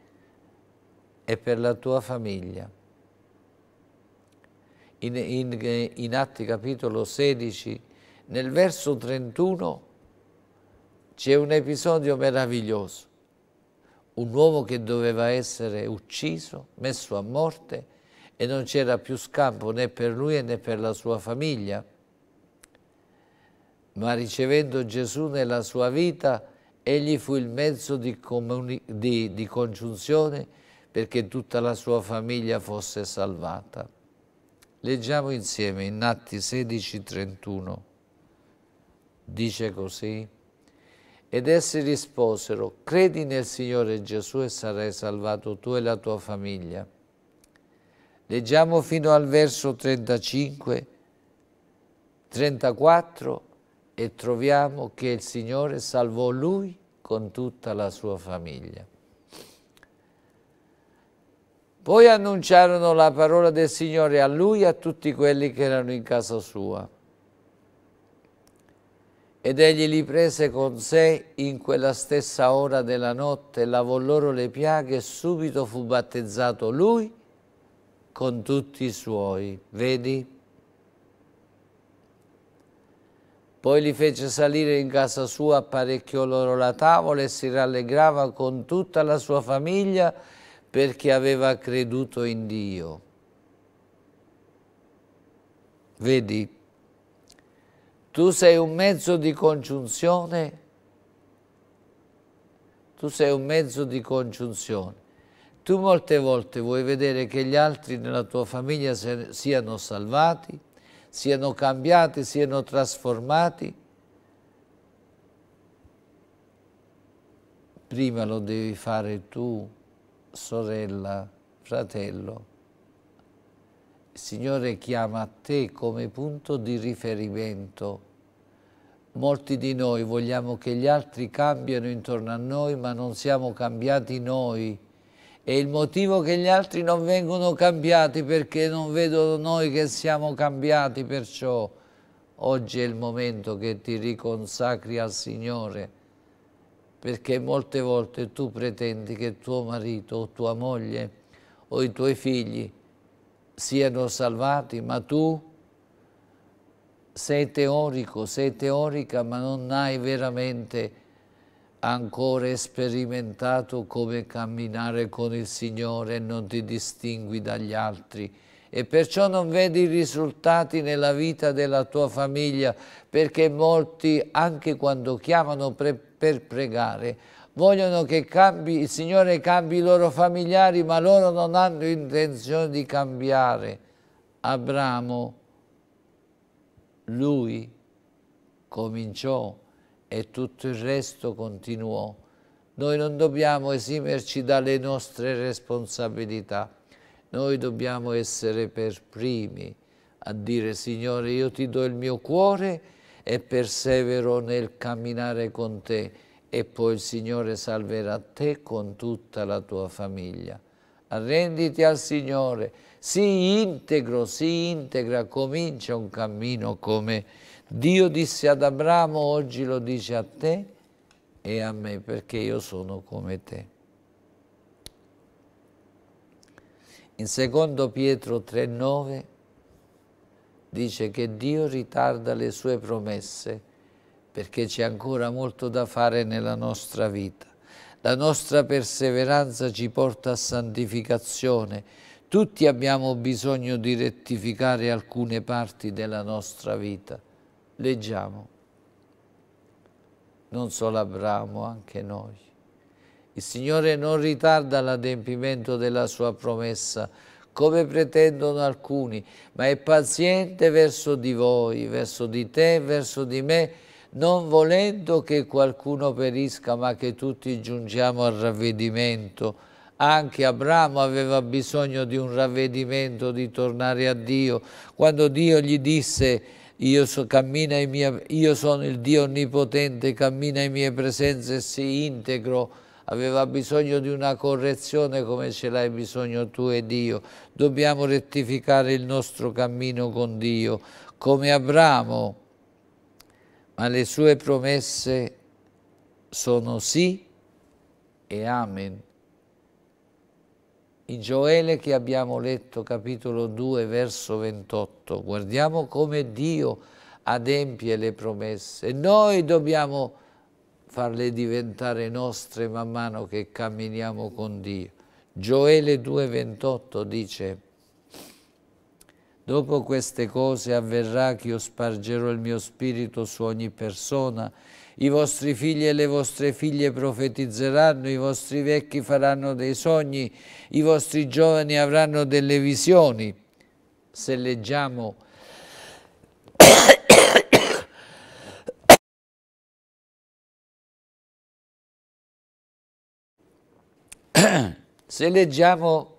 e per la tua famiglia. In, in, in Atti capitolo 16, nel verso 31, c'è un episodio meraviglioso. Un uomo che doveva essere ucciso, messo a morte e non c'era più scampo né per lui né per la sua famiglia. Ma ricevendo Gesù nella sua vita, egli fu il mezzo di, di, di congiunzione perché tutta la sua famiglia fosse salvata. Leggiamo insieme in Atti 16:31. Dice così. Ed essi risposero, credi nel Signore Gesù e sarai salvato tu e la tua famiglia. Leggiamo fino al verso 35, 34 e troviamo che il Signore salvò lui con tutta la sua famiglia. Poi annunciarono la parola del Signore a lui e a tutti quelli che erano in casa sua. Ed egli li prese con sé in quella stessa ora della notte, lavò loro le piaghe e subito fu battezzato lui con tutti i suoi. Vedi? Poi li fece salire in casa sua, apparecchiò loro la tavola e si rallegrava con tutta la sua famiglia perché aveva creduto in Dio. Vedi? tu sei un mezzo di congiunzione, tu sei un mezzo di congiunzione. Tu molte volte vuoi vedere che gli altri nella tua famiglia siano salvati, siano cambiati, siano trasformati. Prima lo devi fare tu, sorella, fratello. Il Signore chiama a te come punto di riferimento Molti di noi vogliamo che gli altri cambiano intorno a noi, ma non siamo cambiati noi. E il motivo che gli altri non vengono cambiati perché non vedono noi che siamo cambiati, perciò oggi è il momento che ti riconsacri al Signore, perché molte volte tu pretendi che tuo marito o tua moglie o i tuoi figli siano salvati, ma tu sei teorico, sei teorica, ma non hai veramente ancora sperimentato come camminare con il Signore e non ti distingui dagli altri e perciò non vedi risultati nella vita della tua famiglia perché molti anche quando chiamano pre per pregare vogliono che cambi, il Signore cambi i loro familiari ma loro non hanno intenzione di cambiare. Abramo lui cominciò e tutto il resto continuò. Noi non dobbiamo esimerci dalle nostre responsabilità, noi dobbiamo essere per primi a dire Signore io ti do il mio cuore e persevero nel camminare con te e poi il Signore salverà te con tutta la tua famiglia. Arrenditi al Signore, si integro, si integra, comincia un cammino come Dio disse ad Abramo, oggi lo dice a te e a me, perché io sono come te. In secondo Pietro 3,9 dice che Dio ritarda le sue promesse perché c'è ancora molto da fare nella nostra vita. La nostra perseveranza ci porta a santificazione, tutti abbiamo bisogno di rettificare alcune parti della nostra vita. Leggiamo. Non solo Abramo, anche noi. Il Signore non ritarda l'adempimento della sua promessa, come pretendono alcuni, ma è paziente verso di voi, verso di te, verso di me, non volendo che qualcuno perisca, ma che tutti giungiamo al ravvedimento anche Abramo aveva bisogno di un ravvedimento, di tornare a Dio. Quando Dio gli disse io, so, mia, io, sono il Dio onnipotente, cammina in mie presenze e si integro, aveva bisogno di una correzione come ce l'hai bisogno tu e Dio. Dobbiamo rettificare il nostro cammino con Dio, come Abramo, ma le sue promesse sono sì e amen in Gioele che abbiamo letto, capitolo 2, verso 28, guardiamo come Dio adempie le promesse. Noi dobbiamo farle diventare nostre man mano che camminiamo con Dio. Gioele 2, 28 dice, Dopo queste cose avverrà che io spargerò il mio spirito su ogni persona i vostri figli e le vostre figlie profetizzeranno, i vostri vecchi faranno dei sogni, i vostri giovani avranno delle visioni. Se leggiamo se leggiamo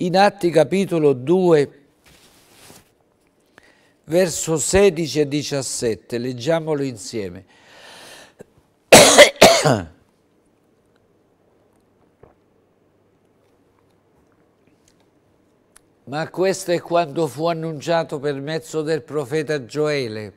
in Atti capitolo 2 verso 16 e 17, leggiamolo insieme. Ma questo è quanto fu annunciato per mezzo del profeta Gioele.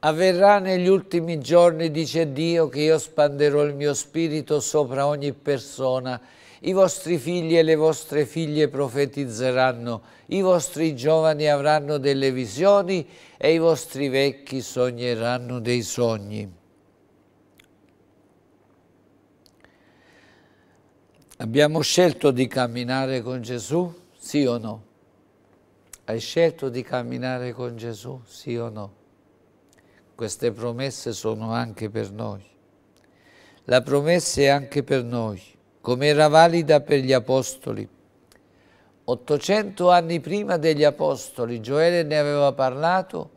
Avverrà negli ultimi giorni, dice Dio, che io spanderò il mio spirito sopra ogni persona i vostri figli e le vostre figlie profetizzeranno, i vostri giovani avranno delle visioni e i vostri vecchi sogneranno dei sogni. Abbiamo scelto di camminare con Gesù, sì o no? Hai scelto di camminare con Gesù, sì o no? Queste promesse sono anche per noi. La promessa è anche per noi come era valida per gli Apostoli. 800 anni prima degli Apostoli Gioele ne aveva parlato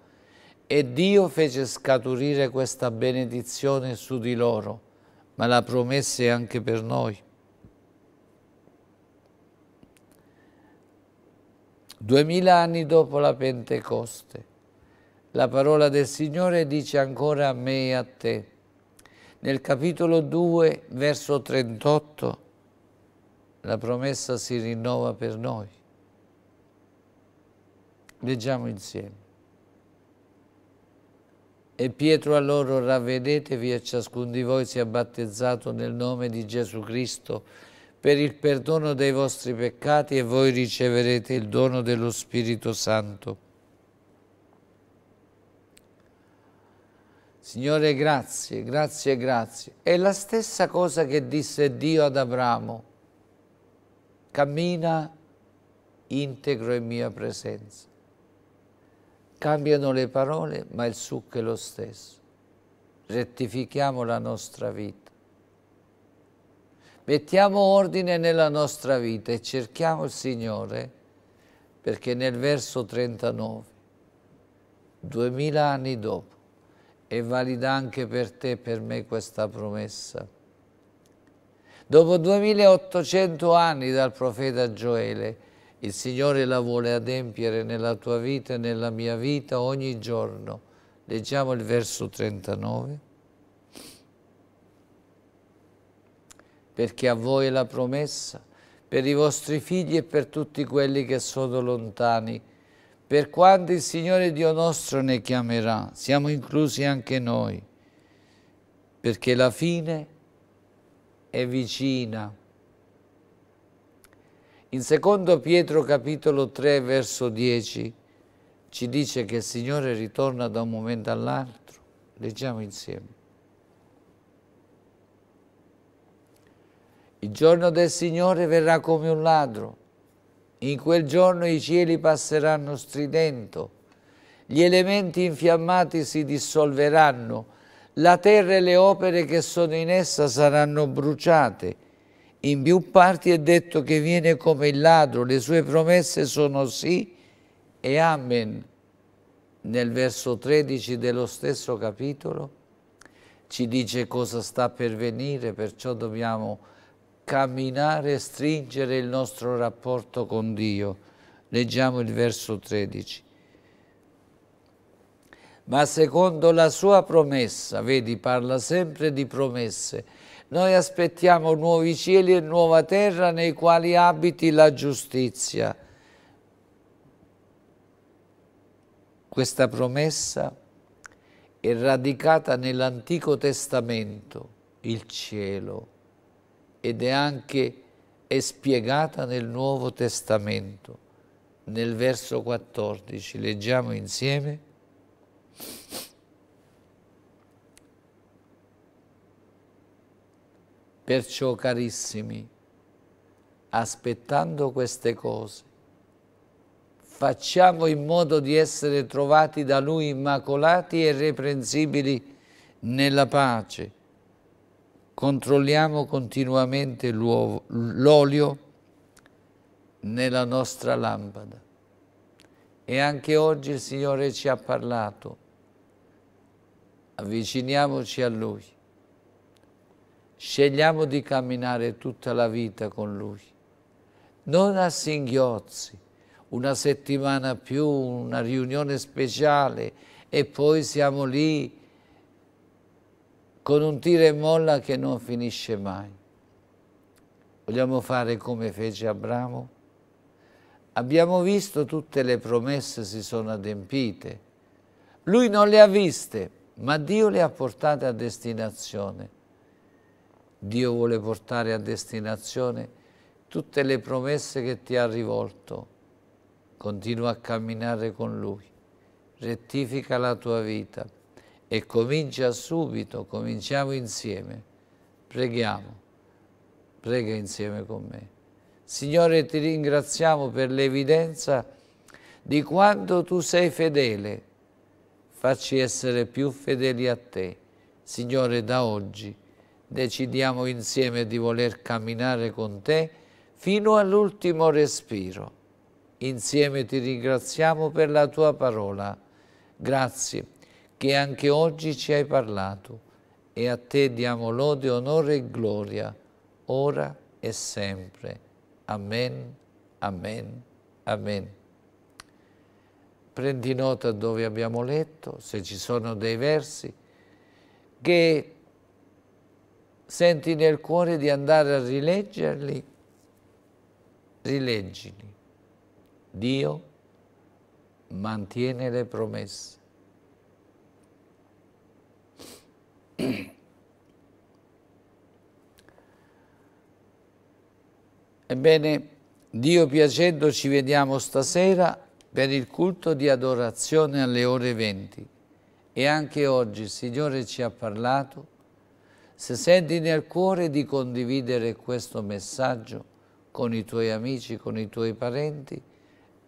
e Dio fece scaturire questa benedizione su di loro, ma la promessa è anche per noi. 2000 anni dopo la Pentecoste, la parola del Signore dice ancora a me e a te, nel capitolo 2, verso 38, la promessa si rinnova per noi. Leggiamo insieme. E Pietro a loro, ravvedetevi e ciascun di voi sia battezzato nel nome di Gesù Cristo per il perdono dei vostri peccati e voi riceverete il dono dello Spirito Santo Signore grazie, grazie, grazie. È la stessa cosa che disse Dio ad Abramo. Cammina integro in mia presenza. Cambiano le parole, ma il succo è lo stesso. Rettifichiamo la nostra vita. Mettiamo ordine nella nostra vita e cerchiamo il Signore perché nel verso 39, duemila anni dopo, è valida anche per te e per me questa promessa. Dopo 2800 anni dal profeta Gioele, il Signore la vuole adempiere nella tua vita e nella mia vita ogni giorno. Leggiamo il verso 39. Perché a voi è la promessa, per i vostri figli e per tutti quelli che sono lontani, per quanto il Signore Dio nostro ne chiamerà, siamo inclusi anche noi, perché la fine è vicina. In 2 Pietro capitolo 3 verso 10 ci dice che il Signore ritorna da un momento all'altro. Leggiamo insieme. Il giorno del Signore verrà come un ladro in quel giorno i cieli passeranno stridendo, gli elementi infiammati si dissolveranno, la terra e le opere che sono in essa saranno bruciate. In più parti è detto che viene come il ladro, le sue promesse sono sì e amen. Nel verso 13 dello stesso capitolo ci dice cosa sta per venire, perciò dobbiamo camminare e stringere il nostro rapporto con Dio. Leggiamo il verso 13. Ma secondo la sua promessa, vedi, parla sempre di promesse, noi aspettiamo nuovi cieli e nuova terra nei quali abiti la giustizia. Questa promessa è radicata nell'Antico Testamento, il cielo, ed è anche è spiegata nel Nuovo Testamento. Nel verso 14 leggiamo insieme. Perciò carissimi, aspettando queste cose, facciamo in modo di essere trovati da Lui immacolati e irreprensibili nella pace controlliamo continuamente l'olio nella nostra lampada. E anche oggi il Signore ci ha parlato. Avviciniamoci a Lui. Scegliamo di camminare tutta la vita con Lui. Non a singhiozzi, una settimana più, una riunione speciale e poi siamo lì con un tira e molla che non finisce mai. Vogliamo fare come fece Abramo? Abbiamo visto tutte le promesse si sono adempite. Lui non le ha viste, ma Dio le ha portate a destinazione. Dio vuole portare a destinazione tutte le promesse che ti ha rivolto. Continua a camminare con Lui. Rettifica la tua vita e comincia subito, cominciamo insieme. Preghiamo, prega insieme con me. Signore, ti ringraziamo per l'evidenza di quanto tu sei fedele. Facci essere più fedeli a te. Signore, da oggi decidiamo insieme di voler camminare con te fino all'ultimo respiro. Insieme ti ringraziamo per la tua parola. Grazie che anche oggi ci hai parlato e a te diamo lode, onore e gloria, ora e sempre. Amen, amen, amen. Prendi nota dove abbiamo letto, se ci sono dei versi, che senti nel cuore di andare a rileggerli, rileggili. Dio mantiene le promesse. Ebbene, Dio piacendo ci vediamo stasera per il culto di adorazione alle ore 20. E anche oggi il Signore ci ha parlato. Se senti nel cuore di condividere questo messaggio con i tuoi amici, con i tuoi parenti,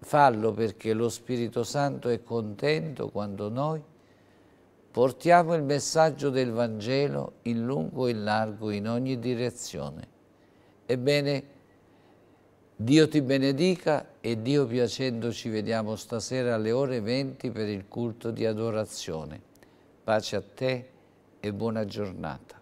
fallo perché lo Spirito Santo è contento quando noi Portiamo il messaggio del Vangelo in lungo e in largo, in ogni direzione. Ebbene, Dio ti benedica e Dio piacendo ci vediamo stasera alle ore 20 per il culto di adorazione. Pace a te e buona giornata.